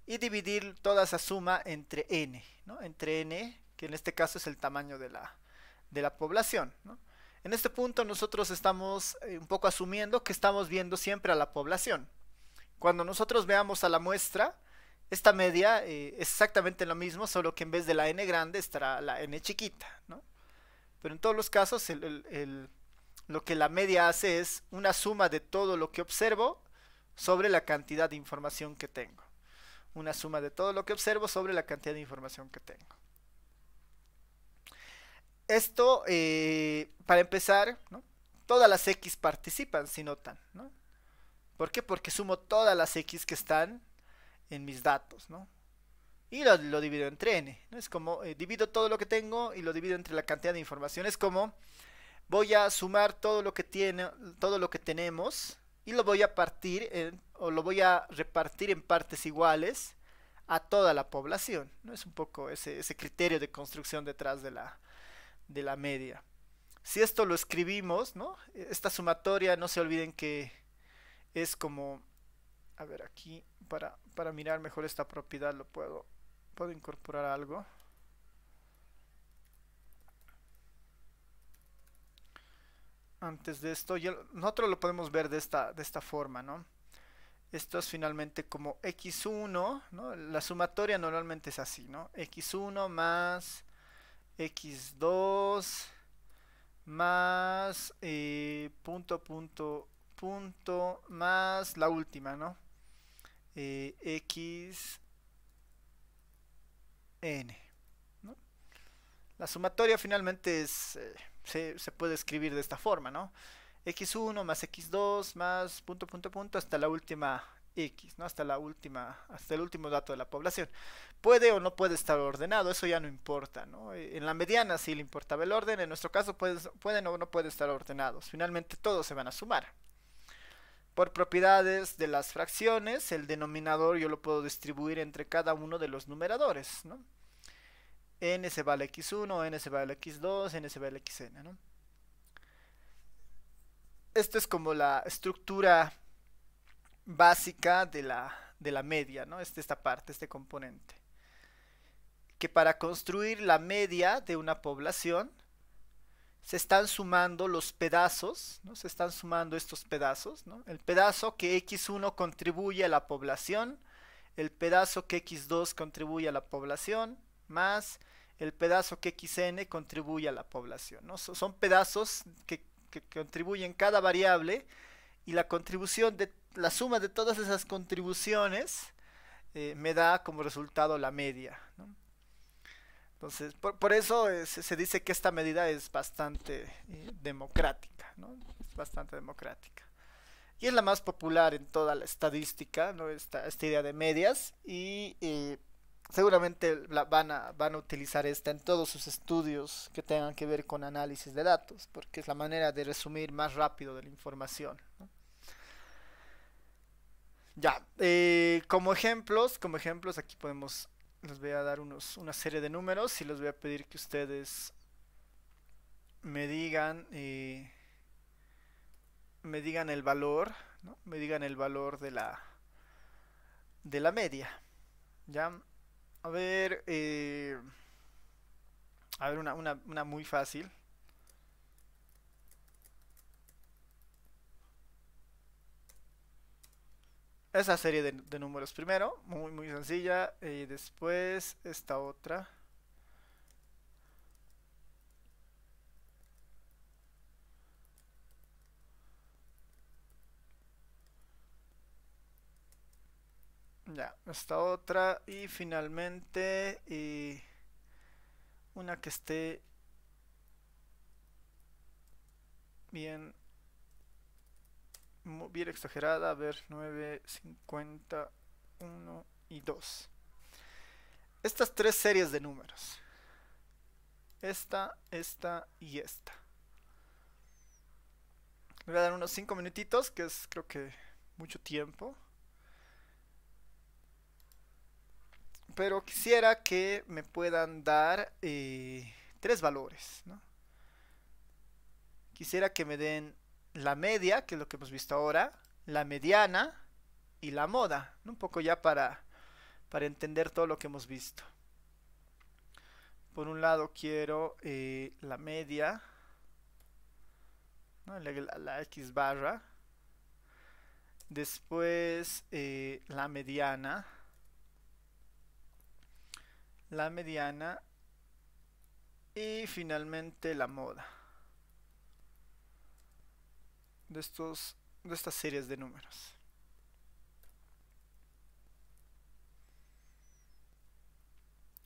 y dividir toda esa suma entre n, ¿no? entre n en este caso es el tamaño de la, de la población. En este punto nosotros estamos eh, un poco asumiendo que estamos viendo siempre a la población. Cuando nosotros veamos a la muestra, esta media eh, es exactamente lo mismo, solo que en vez de la n grande estará la n chiquita. Pero en todos los casos lo que la media hace es una suma de todo lo que observo sobre la cantidad de información que tengo. Una suma de todo lo que observo sobre la cantidad de información que tengo. Esto, eh, para empezar, todas las X participan si notan. ¿no? ¿Por qué? Porque sumo todas las X que están en mis datos. ¿no? Y lo, divido entre n. Es como eh, divido todo lo que tengo y lo divido entre la cantidad de información. Es como voy a sumar todo lo que, tiene, todo lo que tenemos y lo voy a partir o lo voy a repartir en partes iguales a toda la población. ¿no? Es un poco ese criterio de construcción detrás de la, de la media. Si esto lo escribimos, ¿no? Esta sumatoria, no se olviden que es como, a ver aquí, para, para mirar mejor esta propiedad lo puedo, puedo incorporar algo. Antes de esto, nosotros lo podemos ver de esta, de esta forma, ¿no? Esto es finalmente como x1, ¿no? La sumatoria normalmente es así, ¿no? x1 más x2 más eh, punto punto punto más la última no eh, x n ¿no? la sumatoria finalmente es, eh, se, se, puede escribir de esta forma no x1 más x2 más punto punto punto hasta la última X, ¿no? Hasta la última, hasta el último dato de la población. Puede o no puede estar ordenado, eso ya no importa, ¿no? Eh, en la mediana sí le importaba el orden, en nuestro caso puede, pueden o no puede estar ordenados. Finalmente todos se van a sumar. Por propiedades de las fracciones, el denominador yo lo puedo distribuir entre cada uno de los numeradores, n se vale x1, n se vale x2, n se vale xn, Esto es como la estructura básica de la, de la media, ¿no? Este, esta parte, este componente. Que para construir la media de una población se están sumando los pedazos, ¿no? Se están sumando estos pedazos, El pedazo que X1 contribuye a la población, el pedazo que X2 contribuye a la población, más el pedazo que XN contribuye a la población, ¿no? son pedazos que, que contribuyen cada variable y la contribución de la suma de todas esas contribuciones eh, me da como resultado la media. Entonces, por, eso eh, se dice que esta medida es bastante eh, democrática, ¿no? Es bastante democrática. Y es la más popular en toda la estadística, ¿no? Esta, idea de medias. Y seguramente van, a, van a utilizar esta en todos sus estudios que tengan que ver con análisis de datos, porque es la manera de resumir más rápido de la información. Ya, eh, como ejemplos, como ejemplos, aquí podemos, les voy a dar unos, una serie de números y les voy a pedir que ustedes me digan, eh, me digan el valor, me digan el valor de la, de la media. Ya, a ver, eh, a ver, una, una, una muy fácil. esa serie de, números primero, muy, muy sencilla, y después esta otra. Ya, esta otra y finalmente una que esté bien bien exagerada, a ver 9, 50, 1 y 2. Estas tres series de números. Esta, esta y esta. me voy a dar unos 5 minutitos, que es creo que mucho tiempo. Pero quisiera que me puedan dar eh, tres valores. Quisiera que me den la media, que es lo que hemos visto ahora, la mediana y la moda. Un poco ya para, entender todo lo que hemos visto. Por un lado quiero eh, la media, la, X barra. Después eh, la mediana. La mediana. Y finalmente la moda de, estos, de estas series de números.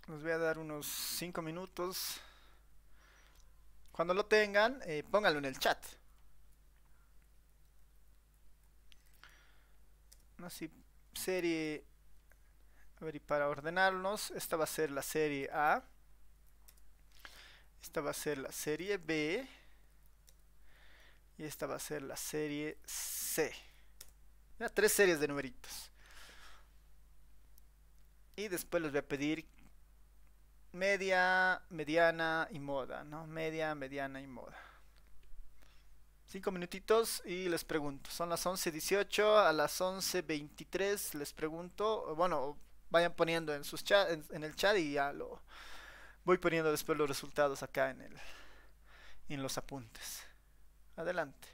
Les voy a dar unos 5 minutos. Cuando lo tengan, eh, pónganlo en el chat. así serie... A ver, para ordenarnos, esta va a ser la serie A. Esta va a ser la serie B. Y esta va a ser la serie C. tres series de numeritos. Y después les voy a pedir media, mediana y moda, ¿no? Media, mediana y moda. Cinco minutitos y les pregunto. Son las 11.18, a las 11.23 les pregunto. Bueno, vayan poniendo en, sus chat, en, el chat y ya lo voy poniendo después los resultados acá en, el, en los apuntes. Adelante.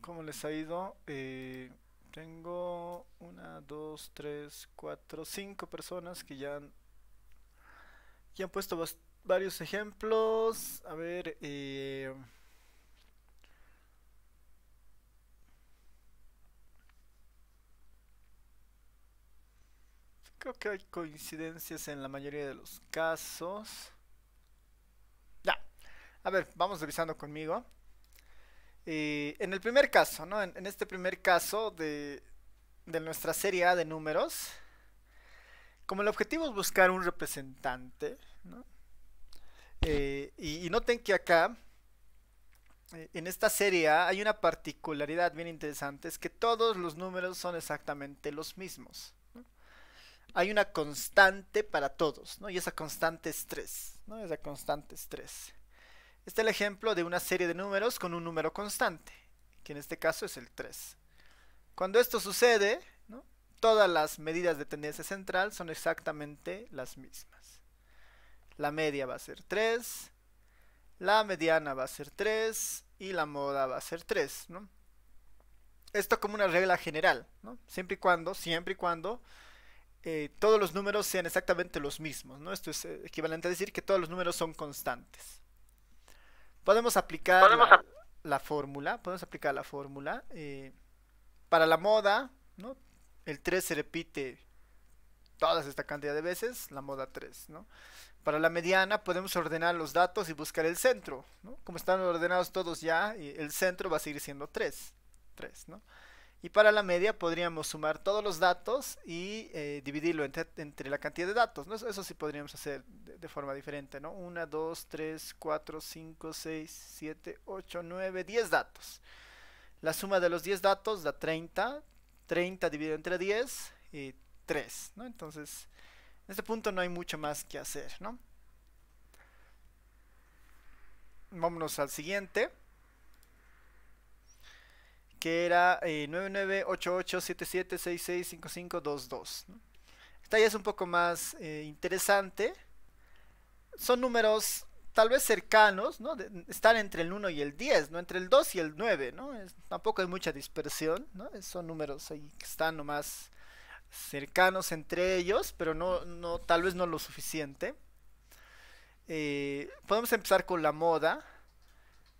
¿Cómo les ha ido? Eh, tengo una, dos, tres, cuatro, cinco personas que ya han, han puesto varios ejemplos. A ver, eh, creo que hay coincidencias en la mayoría de los casos. A ver, vamos revisando conmigo. en el primer caso, ¿no? En, este primer caso de, nuestra serie A de números, como el objetivo es buscar un representante, ¿no? Eh, y, noten que acá, eh, en esta serie A, hay una particularidad bien interesante, es que todos los números son exactamente los mismos. Hay una constante para todos, ¿no? Y esa constante es 3, ¿no? Esa constante es 3. Este es el ejemplo de una serie de números con un número constante, que en este caso es el 3. Cuando esto sucede, todas las medidas de tendencia central son exactamente las mismas. La media va a ser 3, la mediana va a ser 3 y la moda va a ser 3. Esto como una regla general, siempre y cuando, siempre y cuando eh, todos los números sean exactamente los mismos. Esto es eh, equivalente a decir que todos los números son constantes. Podemos aplicar la, fórmula, podemos aplicar la fórmula. Eh, para la moda, El 3 se repite todas esta cantidad de veces, la moda 3, ¿no? Para la mediana podemos ordenar los datos y buscar el centro, ¿no? Como están ordenados todos ya, eh, el centro va a seguir siendo 3, 3, ¿no? Y para la media podríamos sumar todos los datos y eh, dividirlo entre, la cantidad de datos. ¿no? Eso, sí podríamos hacer de, forma diferente. ¿no? 1, 2, 3, 4, 5, 6, 7, 8, 9, 10 datos. La suma de los 10 datos da 30. 30 dividido entre 10 y 3. ¿no? Entonces, en este punto no hay mucho más que hacer. ¿no? Vámonos al siguiente que era eh, 998877665522. Esta ya es un poco más eh, interesante. Son números tal vez cercanos, están entre el 1 y el 10, ¿no? Entre el 2 y el 9, ¿no? Es, tampoco hay mucha dispersión, son números ahí que están más cercanos entre ellos, pero tal vez no lo suficiente. Eh, podemos empezar con la moda.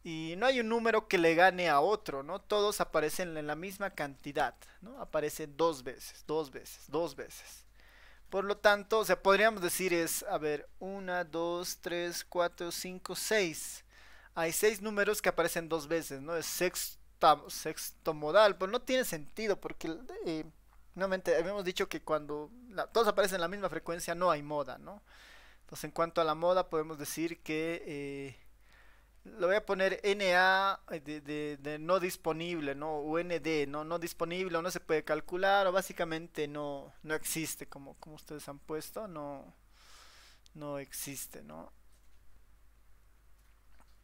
Y no hay un número que le gane a otro, ¿no? Todos aparecen en la misma cantidad, ¿no? Aparece dos veces, dos veces, dos veces. Por lo tanto, o sea, podríamos decir es, a ver, una, dos, tres, cuatro, cinco, seis Hay seis números que aparecen dos veces, ¿no? Es sexto modal, pero pues no tiene sentido porque, eh, nuevamente, habíamos dicho que cuando todos aparecen en la misma frecuencia no hay moda, ¿no? Entonces, en cuanto a la moda, podemos decir que... Eh, lo voy a poner NA de, no disponible, ¿no? UND, ¿no? No disponible, o no se puede calcular, o básicamente no, no existe, como, como ustedes han puesto, no, no existe, ¿no?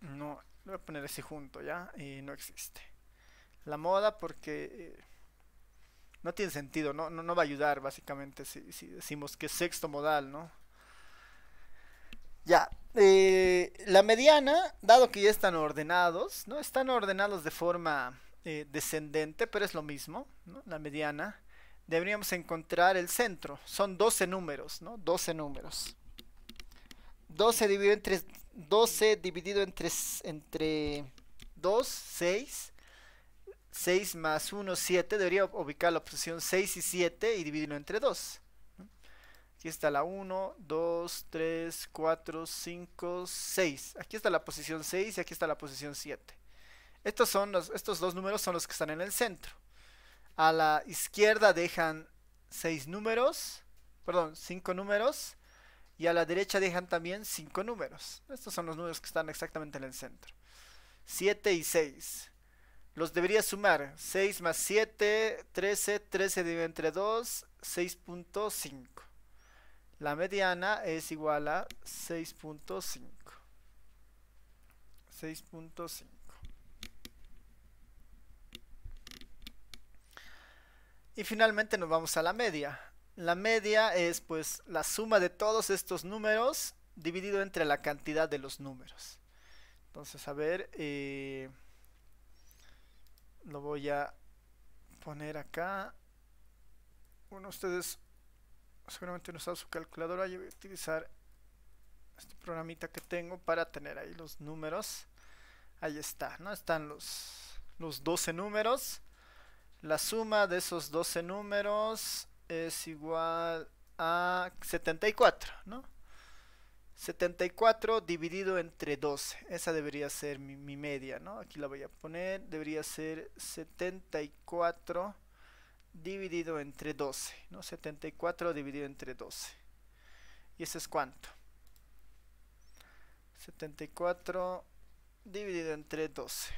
No, lo voy a poner ese junto, ¿ya? Y no existe. La moda porque eh, no tiene sentido, ¿no? No, no, va a ayudar, básicamente, si, si decimos que es sexto modal, ¿no? Ya, eh, la mediana, dado que ya están ordenados, ¿no? Están ordenados de forma eh, descendente, pero es lo mismo, ¿no? La mediana. Deberíamos encontrar el centro. Son 12 números, ¿no? 12 números. 12 dividido entre 12 dividido entre, entre 2, 6. 6 más 1, 7. Debería ubicar la posición 6 y 7 y dividirlo entre 2. Aquí está la 1, 2, 3, 4, 5, 6. Aquí está la posición 6 y aquí está la posición 7. Estos, son los, estos dos números son los que están en el centro. A la izquierda dejan 6 números, perdón, 5 números. Y a la derecha dejan también 5 números. Estos son los números que están exactamente en el centro. 7 y 6. Los debería sumar. 6 más 7, 13, 13 dividido entre 2, 6.5. La mediana es igual a 6.5. 6.5. Y finalmente nos vamos a la media. La media es pues la suma de todos estos números dividido entre la cantidad de los números. Entonces, a ver, eh, lo voy a poner acá. Bueno, ustedes seguramente no usado su calculadora. Yo voy a utilizar este programita que tengo para tener ahí los números. Ahí está, ¿no? Están los, los 12 números. La suma de esos 12 números es igual a 74, ¿no? 74 dividido entre 12. Esa debería ser mi, mi media, ¿no? Aquí la voy a poner. Debería ser 74 dividido entre 12, ¿no? 74 dividido entre 12. ¿Y ese es cuánto? 74 dividido entre 12.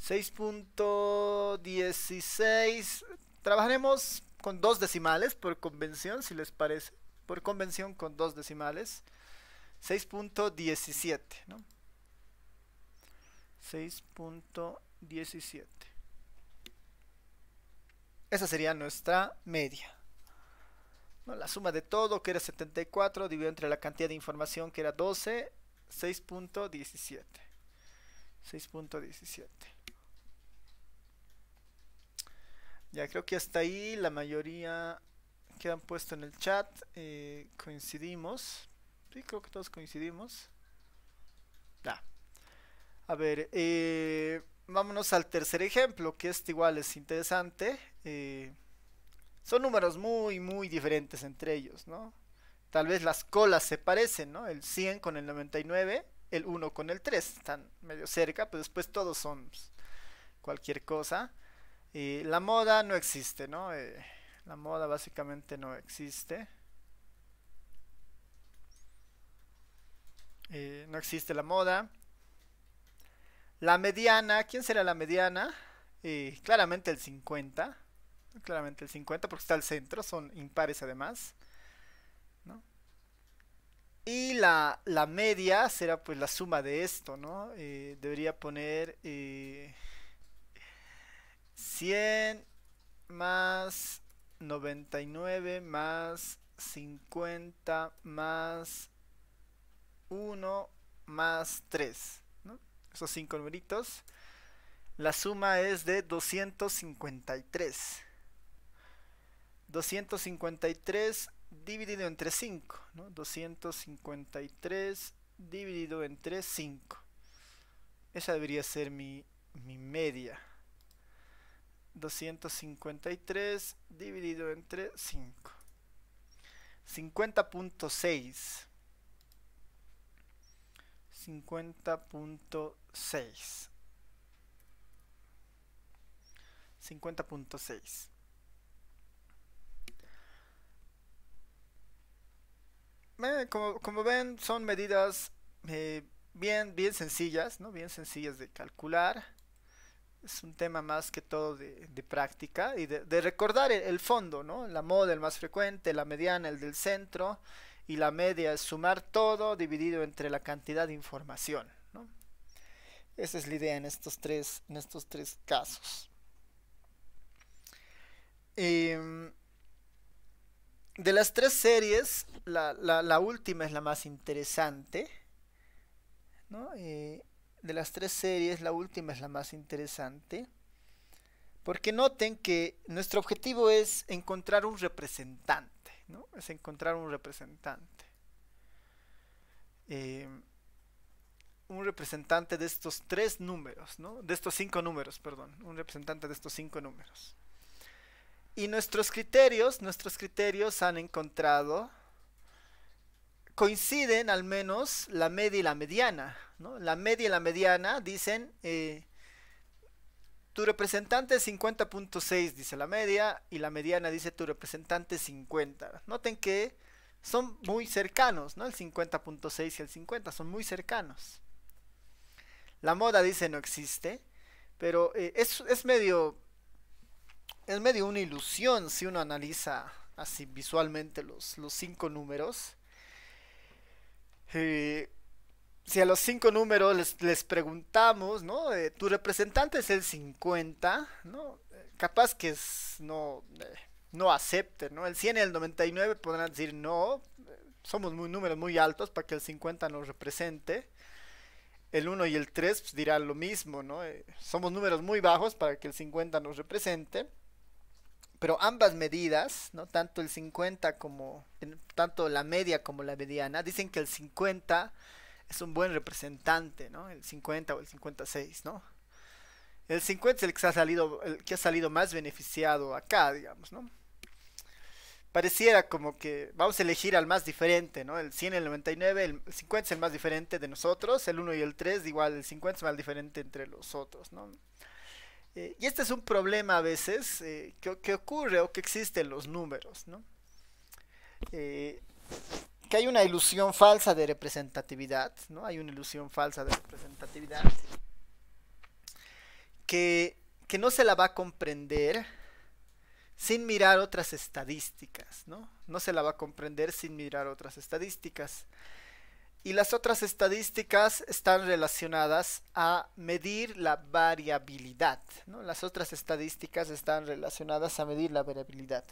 6.16. Trabajaremos con dos decimales por convención, si les parece. Por convención con dos decimales. 6.17, ¿no? 6.17. Esa sería nuestra media. La suma de todo, que era 74, dividido entre la cantidad de información, que era 12, 6.17. 6.17. Ya creo que hasta ahí la mayoría quedan han puesto en el chat eh, coincidimos. Sí, creo que todos coincidimos. A ver, eh, vámonos al tercer ejemplo, que este igual es interesante. Eh, son números muy, muy diferentes entre ellos, ¿no? Tal vez las colas se parecen, ¿no? El 100 con el 99, el 1 con el 3, están medio cerca, pero después todos son pues, cualquier cosa. Eh, la moda no existe, ¿no? Eh, la moda básicamente no existe. no existe la moda. La mediana, ¿quién será la mediana? claramente el 50. Claramente el 50 porque está al centro, son impares además. ¿no? Y la, la, media será pues la suma de esto, ¿no? Eh, debería poner 100 eh, más 99 más 50 más 1 más 3 esos cinco numeritos. La suma es de 253. 253 dividido entre 5, 253 dividido entre 5. Esa debería ser mi, mi media. 253 dividido entre 5. 50.6. 50.6. 6. 50.6. como, ven, son medidas eh, bien, bien sencillas, ¿no? Bien sencillas de calcular. Es un tema más que todo de, práctica y de, recordar el, el, fondo, ¿no? La moda, el más frecuente, la mediana, el del centro y la media es sumar todo dividido entre la cantidad de información. Esa es la idea en estos tres, en estos tres casos. Em, de las tres series, la, última es la más interesante. Eh, de las tres series, la última es la más interesante. Porque noten que nuestro objetivo es encontrar un representante, ¿no? Es encontrar un representante. Em, un representante de estos tres números, ¿no? De estos cinco números, perdón, un representante de estos cinco números. Y nuestros criterios, nuestros criterios han encontrado, coinciden al menos la media y la mediana, La media y la mediana dicen, eh, tu representante es 50.6, dice la media, y la mediana dice tu representante 50. Noten que son muy cercanos, ¿no? El 50.6 y el 50 son muy cercanos. La moda dice no existe, pero eh, es, es, medio... medio una ilusión si uno analiza así visualmente los, cinco números. Eh, si a los cinco números les, preguntamos, ¿no? Eh, tu representante es el 50, ¿no? Capaz que no, no acepten, El 100 y el 99 podrán decir no, somos números muy altos para que el 50 nos represente el 1 y el 3 pues, dirán lo mismo, ¿no? Eh, somos números muy bajos para que el 50 nos represente. Pero ambas medidas, ¿no? Tanto el 50 como, tanto la media como la mediana, dicen que el 50 es un buen representante, ¿no? El 50 o el 56, ¿no? El 50 es el que, ha salido, el que ha salido más beneficiado acá, digamos, ¿no? pareciera como que vamos a elegir al más diferente, ¿no? El 100 el 99, el 50 es el más diferente de nosotros, el 1 y el 3 igual, el 50 es más diferente entre los otros, ¿no? Eh, y este es un problema a veces eh, que, ocurre o que existe en los números, ¿no? Eh, que hay una ilusión falsa de representatividad, ¿no? Hay una ilusión falsa de representatividad que, que no se la va a comprender sin mirar otras estadísticas, ¿no? No se la va a comprender sin mirar otras estadísticas. Y las otras estadísticas están relacionadas a medir la variabilidad, ¿no? Las otras estadísticas están relacionadas a medir la variabilidad.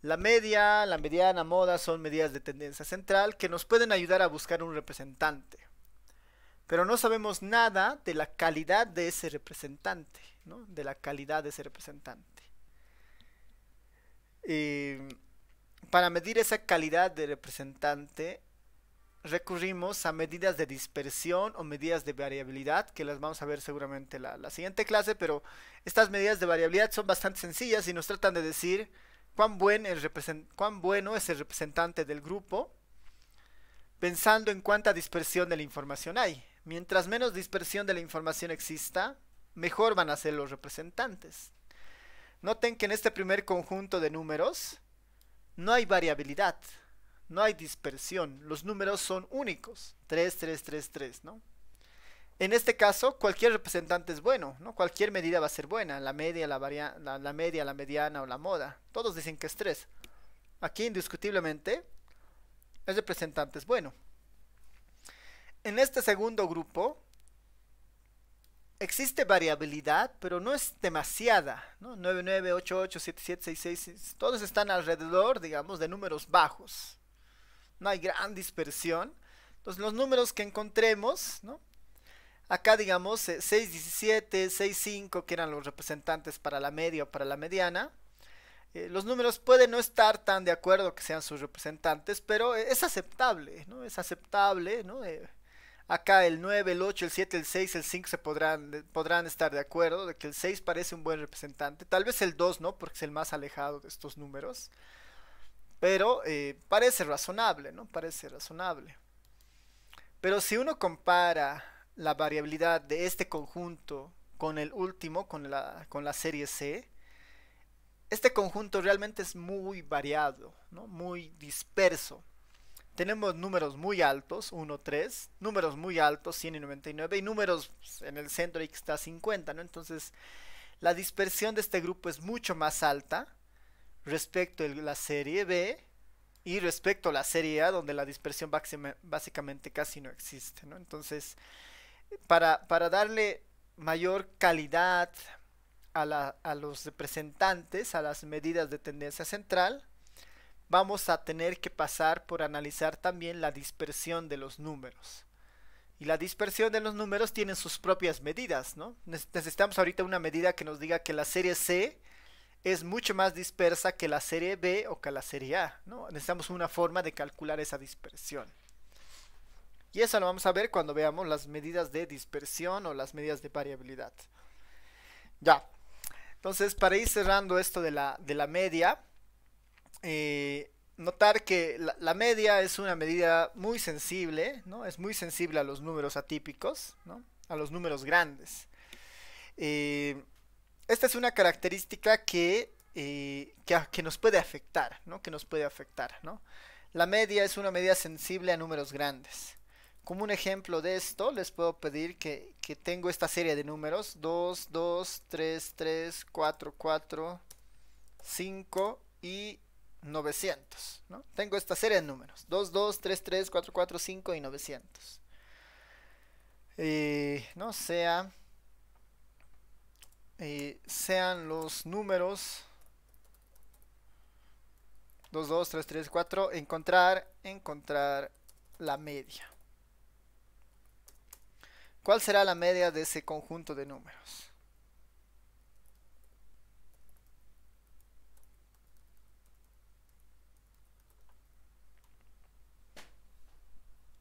La media, la mediana, moda son medidas de tendencia central que nos pueden ayudar a buscar un representante. Pero no sabemos nada de la calidad de ese representante, ¿no? De la calidad de ese representante. Y em, para medir esa calidad de representante, recurrimos a medidas de dispersión o medidas de variabilidad, que las vamos a ver seguramente la, la siguiente clase, pero estas medidas de variabilidad son bastante sencillas y nos tratan de decir cuán, buen cuán bueno es el representante del grupo, pensando en cuánta dispersión de la información hay. Mientras menos dispersión de la información exista, mejor van a ser los representantes. Noten que en este primer conjunto de números no hay variabilidad, no hay dispersión, los números son únicos, 3, 3, 3, 3, ¿no? En este caso, cualquier representante es bueno, ¿no? Cualquier medida va a ser buena, la media, la, media, la mediana o la moda, todos dicen que es 3. Aquí indiscutiblemente el representante es bueno. En este segundo grupo existe variabilidad, pero no es demasiada, ¿no? siete 6, 6, todos están alrededor, digamos, de números bajos. No hay gran dispersión. Entonces, los números que encontremos, ¿no? Acá, digamos, 6, 17, 6, 5, que eran los representantes para la media o para la mediana. Eh, los números pueden no estar tan de acuerdo que sean sus representantes, pero eh, es aceptable, ¿no? Es aceptable, ¿no? Eh, Acá el 9, el 8, el 7, el 6, el 5 se podrán, eh, podrán estar de acuerdo de que el 6 parece un buen representante. Tal vez el 2 no, porque es el más alejado de estos números. Pero eh, parece razonable, ¿no? Parece razonable. Pero si uno compara la variabilidad de este conjunto con el último, con la, con la serie C, este conjunto realmente es muy variado, ¿no? muy disperso tenemos números muy altos, 1, 3, números muy altos, 199 y números en el centro y que está 50, ¿no? Entonces, la dispersión de este grupo es mucho más alta respecto a la serie B y respecto a la serie A, donde la dispersión básicamente casi no existe, ¿no? Entonces, para, para darle mayor calidad a, la, a los representantes, a las medidas de tendencia central, vamos a tener que pasar por analizar también la dispersión de los números. Y la dispersión de los números tiene sus propias medidas, ¿no? Necesitamos ahorita una medida que nos diga que la serie C es mucho más dispersa que la serie B o que la serie A, ¿no? Necesitamos una forma de calcular esa dispersión. Y eso lo vamos a ver cuando veamos las medidas de dispersión o las medidas de variabilidad. Ya. Entonces, para ir cerrando esto de la, de la media, eh, notar que la, media es una medida muy sensible, Es muy sensible a los números atípicos, A los números grandes. Eh, esta es una característica que, eh, que, nos puede afectar, Que nos La media es una medida sensible a números grandes. Como un ejemplo de esto, les puedo pedir que, que tengo esta serie de números. 2, 2, 3, 3, 4, 4, 5 y 900. ¿no? Tengo esta serie de números. 2, 2, 3, 3, 4, 4, 5 y 900. no sea... sean los números 2, 2, 3, 3, 4, encontrar, encontrar la media. ¿Cuál será la media de ese conjunto de números?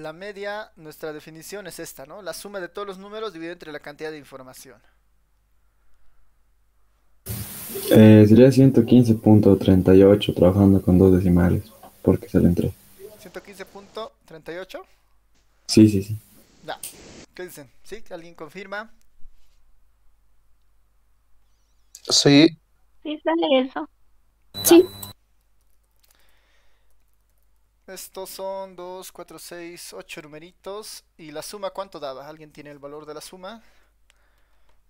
la media, nuestra definición es esta, ¿no? La suma de todos los números dividido entre la cantidad de información. Eh, sería 115.38 trabajando con dos decimales, porque se le ¿115.38? Sí, sí, sí. Ya. ¿Qué dicen? ¿Sí? ¿Alguien confirma? Sí. Sí, sale eso. Sí. Estos son 2, 4, 6, 8 numeritos. ¿Y la suma cuánto daba? ¿Alguien tiene el valor de la suma?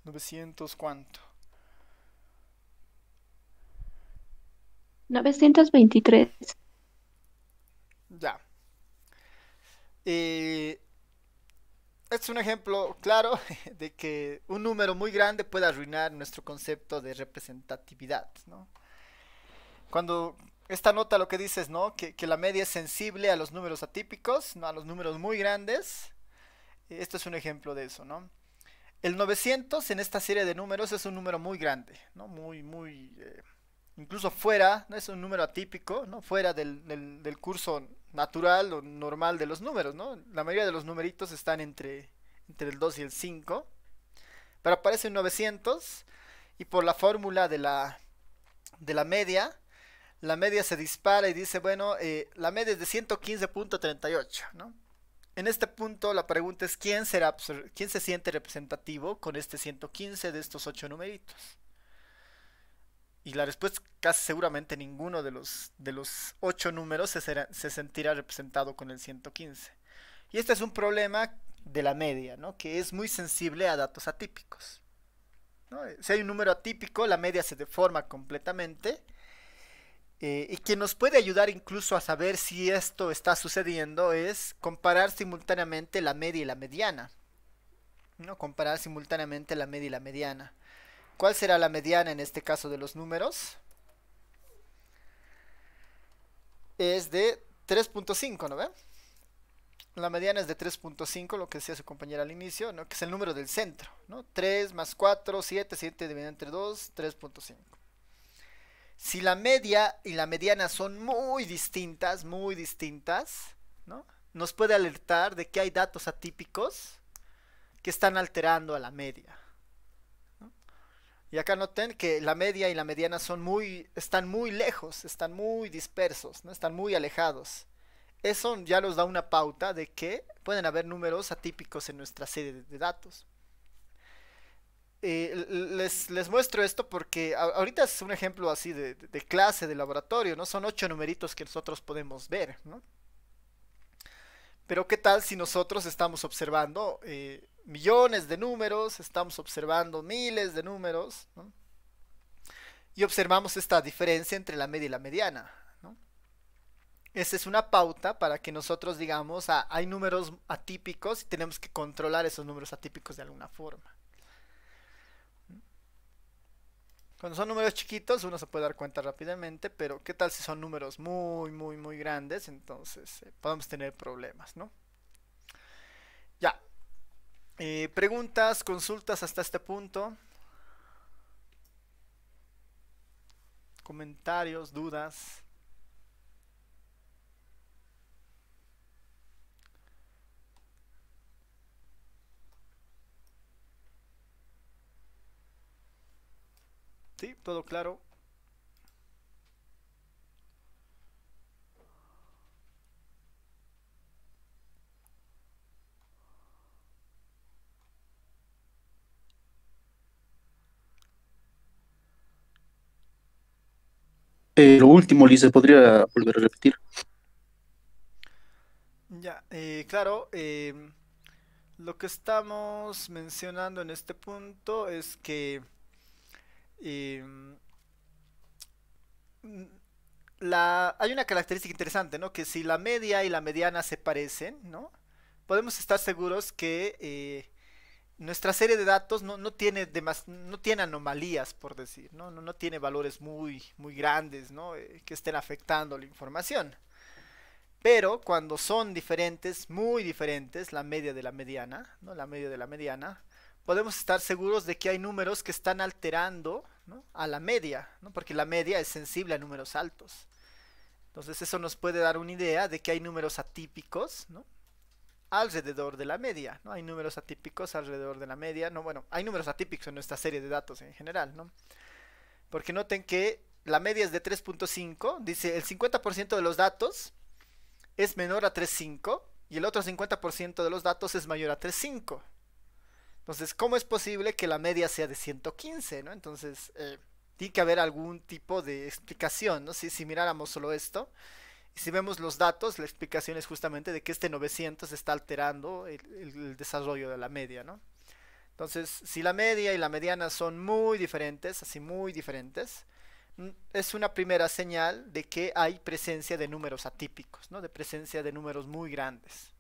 900 cuánto. 923. Ya. Eh, es un ejemplo claro [LAUGHS] de que un número muy grande puede arruinar nuestro concepto de representatividad. Cuando esta nota lo que dices, ¿no? Que, la media es sensible a los números atípicos, ¿no? a los números muy grandes. Eh, esto es un ejemplo de eso, ¿no? El 900 en esta serie de números es un número muy grande, ¿no? Muy, muy... Eh, incluso fuera, ¿no? Es un número atípico, ¿no? Fuera del, curso natural o normal de los números, ¿no? La mayoría de los numeritos están entre, entre el 2 y el 5. Pero aparece un 900 y por la fórmula de la, de la media la media se dispara y dice, bueno, eh, la media es de 115.38, ¿no? En este punto la pregunta es quién será quién se siente representativo con este 115 de estos ocho numeritos. Y la respuesta es casi seguramente ninguno de los de los ocho números se, se sentirá representado con el 115. Y este es un problema de la media, ¿no? Que es muy sensible a datos atípicos. Si hay un número atípico, la media se deforma completamente eh, y que nos puede ayudar incluso a saber si esto está sucediendo es comparar simultáneamente la media y la mediana. ¿no? Comparar simultáneamente la media y la mediana. ¿Cuál será la mediana en este caso de los números? Es de 3.5, ¿no ve? La mediana es de 3.5, lo que decía su compañera al inicio, ¿no? que es el número del centro. ¿no? 3 más 4, 7, 7 dividido entre 2, 3.5. Si la media y la mediana son muy distintas, muy distintas, ¿no? Nos puede alertar de que hay datos atípicos que están alterando a la media. Y acá noten que la media y la mediana son muy, están muy lejos, están muy dispersos, ¿no? están muy alejados. Eso ya nos da una pauta de que pueden haber números atípicos en nuestra serie de datos. Eh, les, les, muestro esto porque ahorita es un ejemplo así de, de, clase, de laboratorio, ¿no? Son ocho numeritos que nosotros podemos ver, ¿no? Pero ¿qué tal si nosotros estamos observando eh, millones de números, estamos observando miles de números, Y observamos esta diferencia entre la media y la mediana, Esa es una pauta para que nosotros digamos, ah, hay números atípicos y tenemos que controlar esos números atípicos de alguna forma. Cuando son números chiquitos uno se puede dar cuenta rápidamente, pero ¿qué tal si son números muy, muy, muy grandes? Entonces eh, podemos tener problemas, ¿no? Ya. Eh, preguntas, consultas hasta este punto. Comentarios, dudas. Sí, todo claro. Eh, lo último, Liz, podría volver a repetir? Ya, eh, claro. Eh, lo que estamos mencionando en este punto es que Em, hay una característica interesante, Que si la media y la mediana se parecen, ¿no? Podemos estar seguros que eh, nuestra serie de datos no, tiene no tiene anomalías, por decir, ¿no? tiene valores muy, muy grandes, eh, que estén afectando la información. Pero cuando son diferentes, muy diferentes, la media de la mediana, La media de la mediana, podemos estar seguros de que hay números que están alterando a la media, porque la media es sensible a números altos. Entonces eso nos puede dar una idea de que hay números atípicos alrededor de la media. ¿no? Hay números atípicos alrededor de la media. No, bueno, hay números atípicos en nuestra serie de datos en general. ¿no? Porque noten que la media es de 3.5. Dice el 50% de los datos es menor a 3.5 y el otro 50% de los datos es mayor a 3.5. Entonces, ¿cómo es posible que la media sea de 115? ¿no? Entonces, eh, tiene que haber algún tipo de explicación, ¿no? Si, si miráramos solo esto, y si vemos los datos, la explicación es justamente de que este 900 está alterando el, el, desarrollo de la media, ¿no? Entonces, si la media y la mediana son muy diferentes, así muy diferentes, mm, es una primera señal de que hay presencia de números atípicos, ¿no? De presencia de números muy grandes.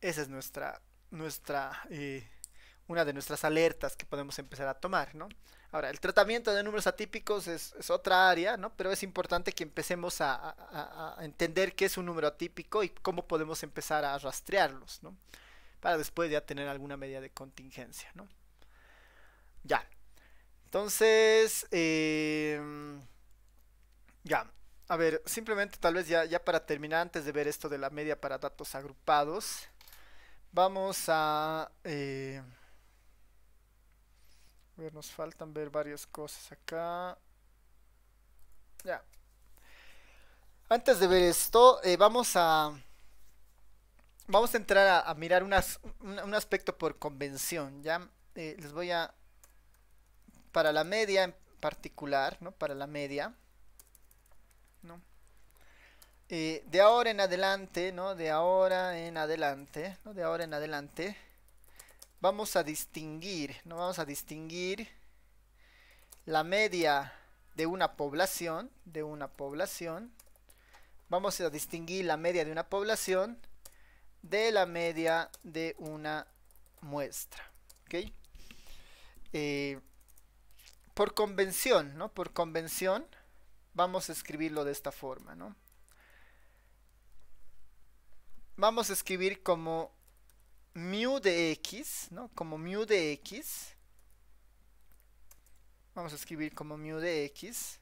Esa es nuestra nuestra, eh, una de nuestras alertas que podemos empezar a tomar, Ahora, el tratamiento de números atípicos es, otra área, ¿no? Pero es importante que empecemos a, entender qué es un número atípico y cómo podemos empezar a rastrearlos, ¿no? Para después ya tener alguna medida de contingencia, Ya. Entonces, em, ya. A ver, simplemente tal vez ya, ya para terminar, antes de ver esto de la media para datos agrupados, Vamos a... Eh, a ver, nos faltan ver varias cosas acá. Ya. Antes de ver esto, eh, vamos a... Vamos a entrar a, mirar un, aspecto por convención, ¿ya? Eh, les voy a... Para la media en particular, ¿no? Para la media. ¿No? Eh, de ahora en adelante, ¿no? De ahora en adelante, ¿no? De ahora en adelante, vamos a distinguir, ¿no? Vamos a distinguir la media de una población, de una población, vamos a distinguir la media de una población de la media de una muestra, ¿ok? Eh, por convención, ¿no? Por convención, vamos a escribirlo de esta forma, ¿no? vamos a escribir como mu de x, ¿no? Como mu de x. Vamos a escribir como mu de x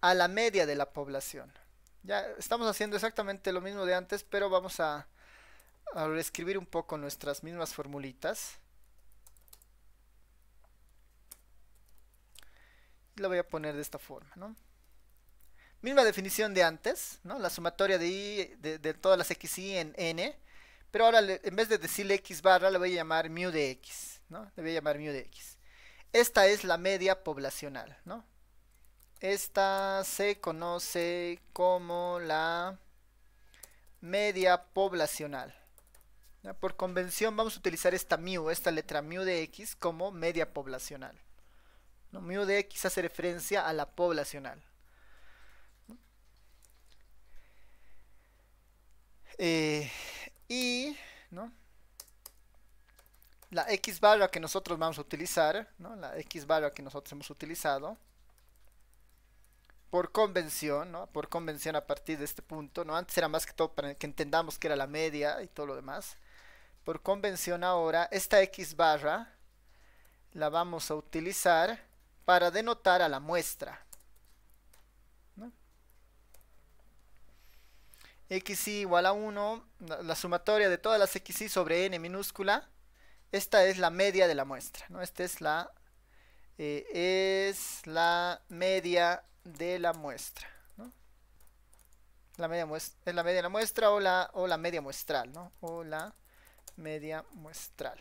a la media de la población. Ya estamos haciendo exactamente lo mismo de antes, pero vamos a, reescribir un poco nuestras mismas formulitas. Lo voy a poner de esta forma, ¿no? Misma definición de antes, ¿no? La sumatoria de todas las y en n. Pero ahora en vez de decirle x barra le voy a llamar mu de x, ¿no? Le voy a llamar mu de x. Esta es la media poblacional, Esta se conoce como la media poblacional. Por convención vamos a utilizar esta mu, esta letra mu de x como media poblacional. ¿no? Mu de x hace referencia a la poblacional. Eh, y ¿no? la X barra que nosotros vamos a utilizar, ¿no? la X barra que nosotros hemos utilizado, por convención, por convención a partir de este punto, ¿no? antes era más que todo para que entendamos que era la media y todo lo demás, por convención ahora esta X barra la vamos a utilizar para denotar a la muestra, xy igual a 1, la sumatoria de todas las xy sobre n minúscula, esta es la media de la muestra, ¿no? Esta es la, eh, es la media de la muestra, ¿no? La media es la media de la muestra o la, o la media muestral, ¿no? O la media muestral.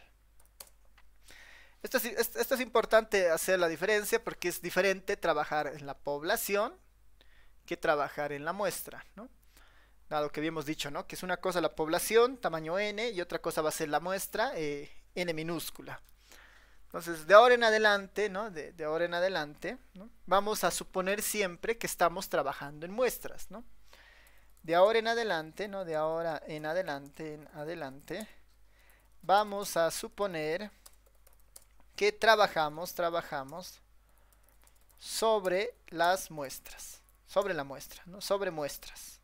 Esto es, esto es, importante hacer la diferencia porque es diferente trabajar en la población que trabajar en la muestra, ¿no? Dado que habíamos dicho, ¿no? Que es una cosa la población, tamaño n, y otra cosa va a ser la muestra, eh, n minúscula. Entonces, de ahora en adelante, ¿no? De, de ahora en adelante, ¿no? vamos a suponer siempre que estamos trabajando en muestras, ¿no? De ahora en adelante, ¿no? De ahora en adelante, en adelante, vamos a suponer que trabajamos, trabajamos sobre las muestras, sobre la muestra, ¿no? Sobre muestras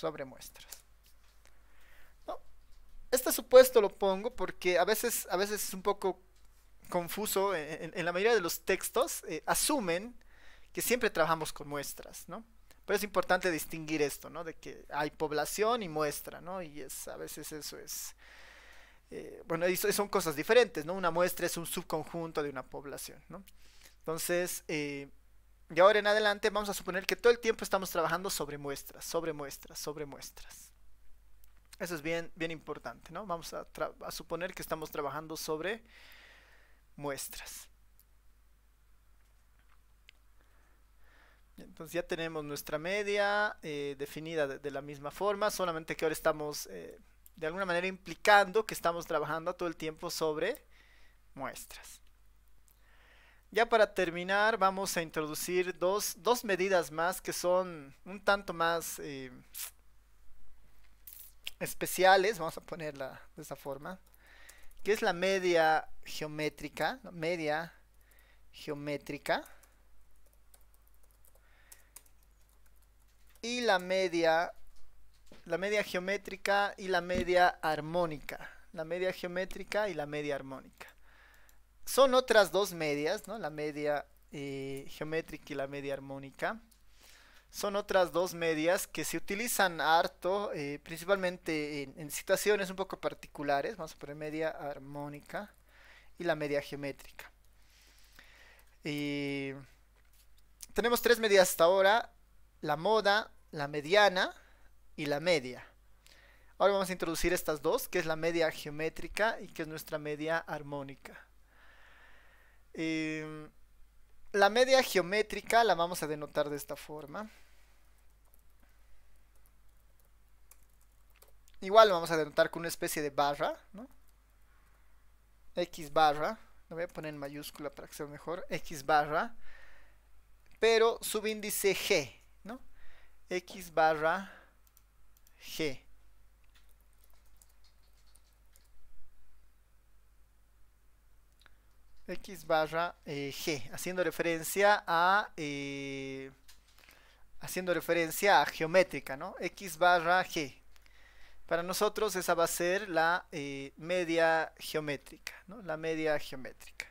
sobre muestras. Este supuesto lo pongo porque a veces, a veces es un poco confuso. En, la mayoría de los textos eh, asumen que siempre trabajamos con muestras, ¿no? Pero es importante distinguir esto, ¿no? De que hay población y muestra, ¿no? Y es, a veces eso es... Eh, bueno, son cosas diferentes, ¿no? Una muestra es un subconjunto de una población, ¿no? Entonces, eh, y ahora en adelante vamos a suponer que todo el tiempo estamos trabajando sobre muestras, sobre muestras, sobre muestras. Eso es bien, bien importante, ¿no? Vamos a, suponer que estamos trabajando sobre muestras. Entonces ya tenemos nuestra media eh, definida de, la misma forma, solamente que ahora estamos eh, de alguna manera implicando que estamos trabajando todo el tiempo sobre muestras. Ya para terminar, vamos a introducir dos, dos medidas más que son un tanto más eh, especiales, vamos a ponerla de esta forma, que es la media geométrica, media geométrica y la media la media geométrica y la media armónica, la media geométrica y la media armónica son otras dos medias, ¿no? La media eh, geométrica y la media armónica. Son otras dos medias que se utilizan harto, eh, principalmente en, situaciones un poco particulares. Vamos a poner media armónica y la media geométrica. Eh, tenemos tres medias hasta ahora, la moda, la mediana y la media. Ahora vamos a introducir estas dos, que es la media geométrica y que es nuestra media armónica. Em, la media geométrica la vamos a denotar de esta forma. Igual lo vamos a denotar con una especie de barra, X barra. Lo voy a poner en mayúscula para que sea mejor. X barra. Pero subíndice G, ¿no? X barra G. X barra eh, G, haciendo referencia a eh, haciendo referencia a geométrica, ¿no? X barra G. Para nosotros esa va a ser la eh, media geométrica, ¿no? La media geométrica.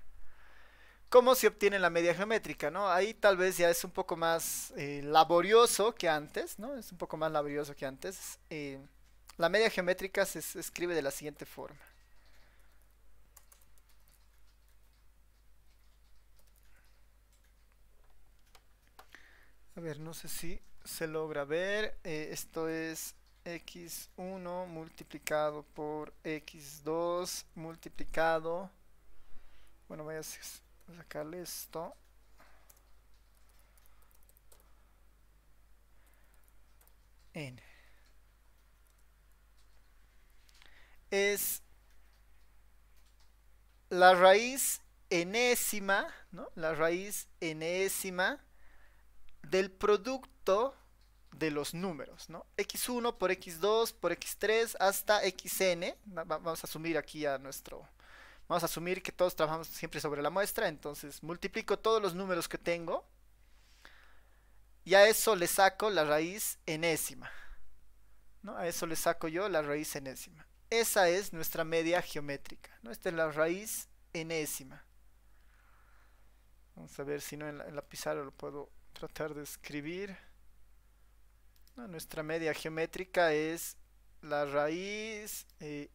¿Cómo se obtiene la media geométrica? ¿no? Ahí tal vez ya es un poco más laborioso que antes, ¿no? Es un poco más laborioso que antes. la media geométrica se escribe de la siguiente forma. A ver, no sé si se logra ver. Eh, esto es x1 multiplicado por x2 multiplicado. Bueno, voy a sacarle esto. N. Es la raíz enésima, ¿no? La raíz enésima del producto de los números, ¿no? X1 por X2 por X3 hasta XN. Vamos a asumir aquí a nuestro... Vamos a asumir que todos trabajamos siempre sobre la muestra, entonces multiplico todos los números que tengo y a eso le saco la raíz enésima. ¿no? A eso le saco yo la raíz enésima. Esa es nuestra media geométrica. ¿no? Esta es la raíz enésima. Vamos a ver si no en la pizarra lo puedo tratar de escribir. nuestra media geométrica es la raíz eh,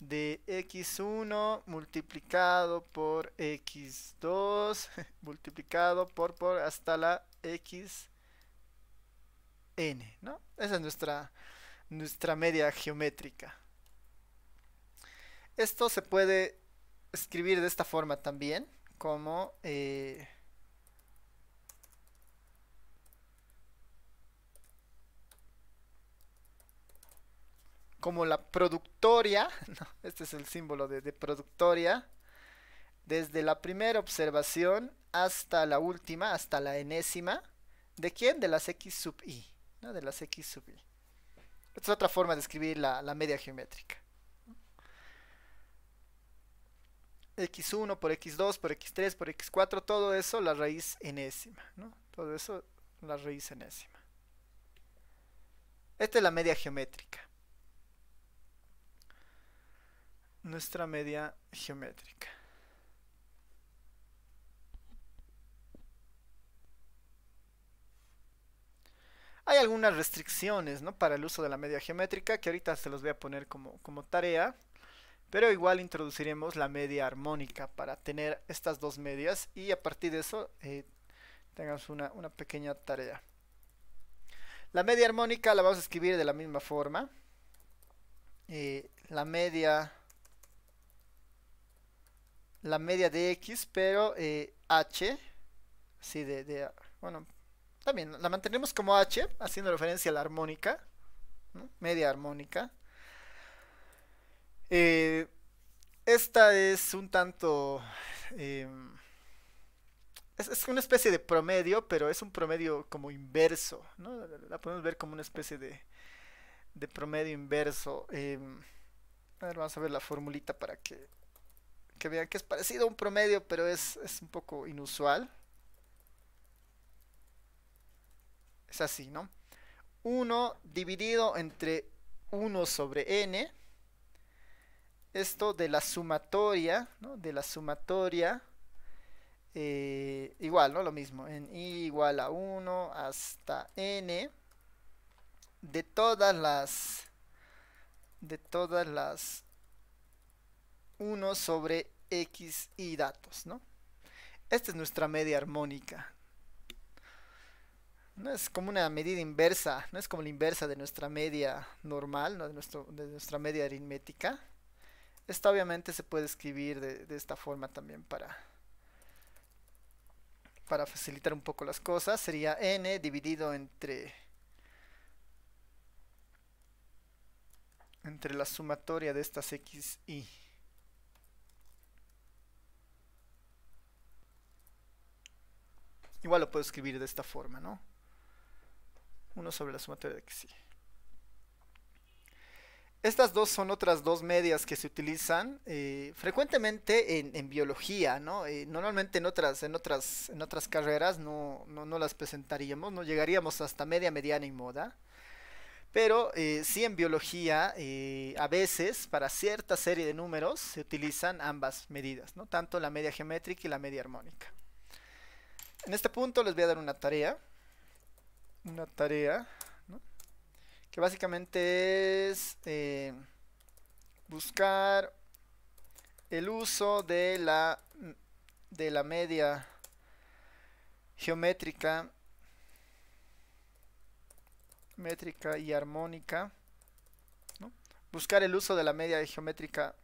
de x1 multiplicado por x2 [LAUGHS] multiplicado por, hasta la xn, ¿no? Esa es nuestra, nuestra media geométrica. Esto se puede escribir de esta forma también como eh, como la productoria, [LAUGHS] este es el símbolo de, productoria, desde la primera observación hasta la última, hasta la enésima, ¿de quién? De las x sub i, ¿no? De las x sub i. es otra forma de escribir la media geométrica. x1 por x2 por x3 por x4, todo eso la raíz enésima, ¿no? Todo eso la raíz enésima. Esta es la media geométrica. Nuestra media geométrica. Hay algunas restricciones ¿no? para el uso de la media geométrica que ahorita se los voy a poner como, como tarea pero igual introduciremos la media armónica para tener estas dos medias y a partir de eso eh, tengamos una, pequeña tarea. La media armónica la vamos a escribir de la misma forma. Eh, la media la media de x pero eh, h sí de, de, bueno también la mantenemos como h haciendo referencia a la armónica media armónica eh, esta es un tanto... Em, es, una especie de promedio, pero es un promedio como inverso, ¿no? La podemos ver como una especie de, promedio inverso. Em, a ver, vamos a ver la formulita para que, vean que es parecido a un promedio, pero es, es un poco inusual. Es así, ¿no? 1 dividido entre 1 sobre n esto de la sumatoria, De la sumatoria, eh, igual, ¿no? Lo mismo, en i igual a 1 hasta n, de todas las, de todas las 1 sobre x y datos, Esta es nuestra media armónica. No es como una medida inversa, no es como la inversa de nuestra media normal, de nuestra media aritmética esta obviamente se puede escribir de, esta forma también para, para facilitar un poco las cosas. Sería n dividido entre, entre la sumatoria de estas x y. Igual lo puedo escribir de esta forma, ¿no? 1 sobre la sumatoria de x y. Estas dos son otras dos medias que se utilizan eh, frecuentemente en, biología, ¿no? Eh, normalmente en otras, en en otras carreras no, las presentaríamos, no llegaríamos hasta media, mediana y moda. Pero eh, sí en biología, a veces para cierta serie de números se utilizan ambas medidas, ¿no? Tanto la media geométrica y la media armónica. En este punto les voy a dar una tarea. Una tarea que básicamente es eh, buscar el uso de la, de la media geométrica métrica y armónica buscar el uso de la media geométrica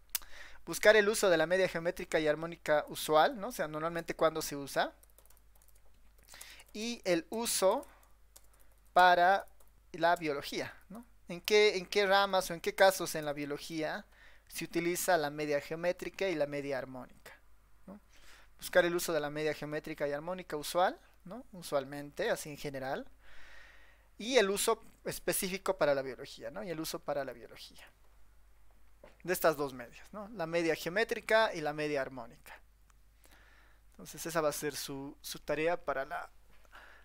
buscar el uso de la media geométrica y armónica usual ¿no? o sea normalmente cuando se usa y el uso para la biología, ¿no? ¿En qué, en qué ramas o en qué casos en la biología se utiliza la media geométrica y la media armónica? Buscar el uso de la media geométrica y armónica usual, ¿no? Usualmente, así en general. Y el uso específico para la biología, ¿no? Y el uso para la biología. De estas dos medias, ¿no? La media geométrica y la media armónica. Entonces esa va a ser su, su tarea para la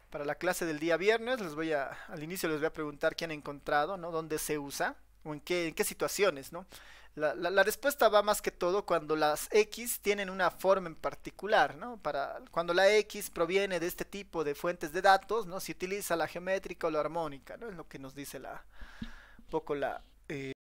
para la clase del día viernes, les voy a, al inicio les voy a preguntar qué han encontrado, ¿no? ¿Dónde se usa? ¿O en qué, en qué situaciones, ¿no? La, respuesta va más que todo cuando las X tienen una forma en particular, ¿no? Para, cuando la X proviene de este tipo de fuentes de datos, ¿no? Si utiliza la geométrica o la armónica, ¿no? Es lo que nos dice la, un poco la,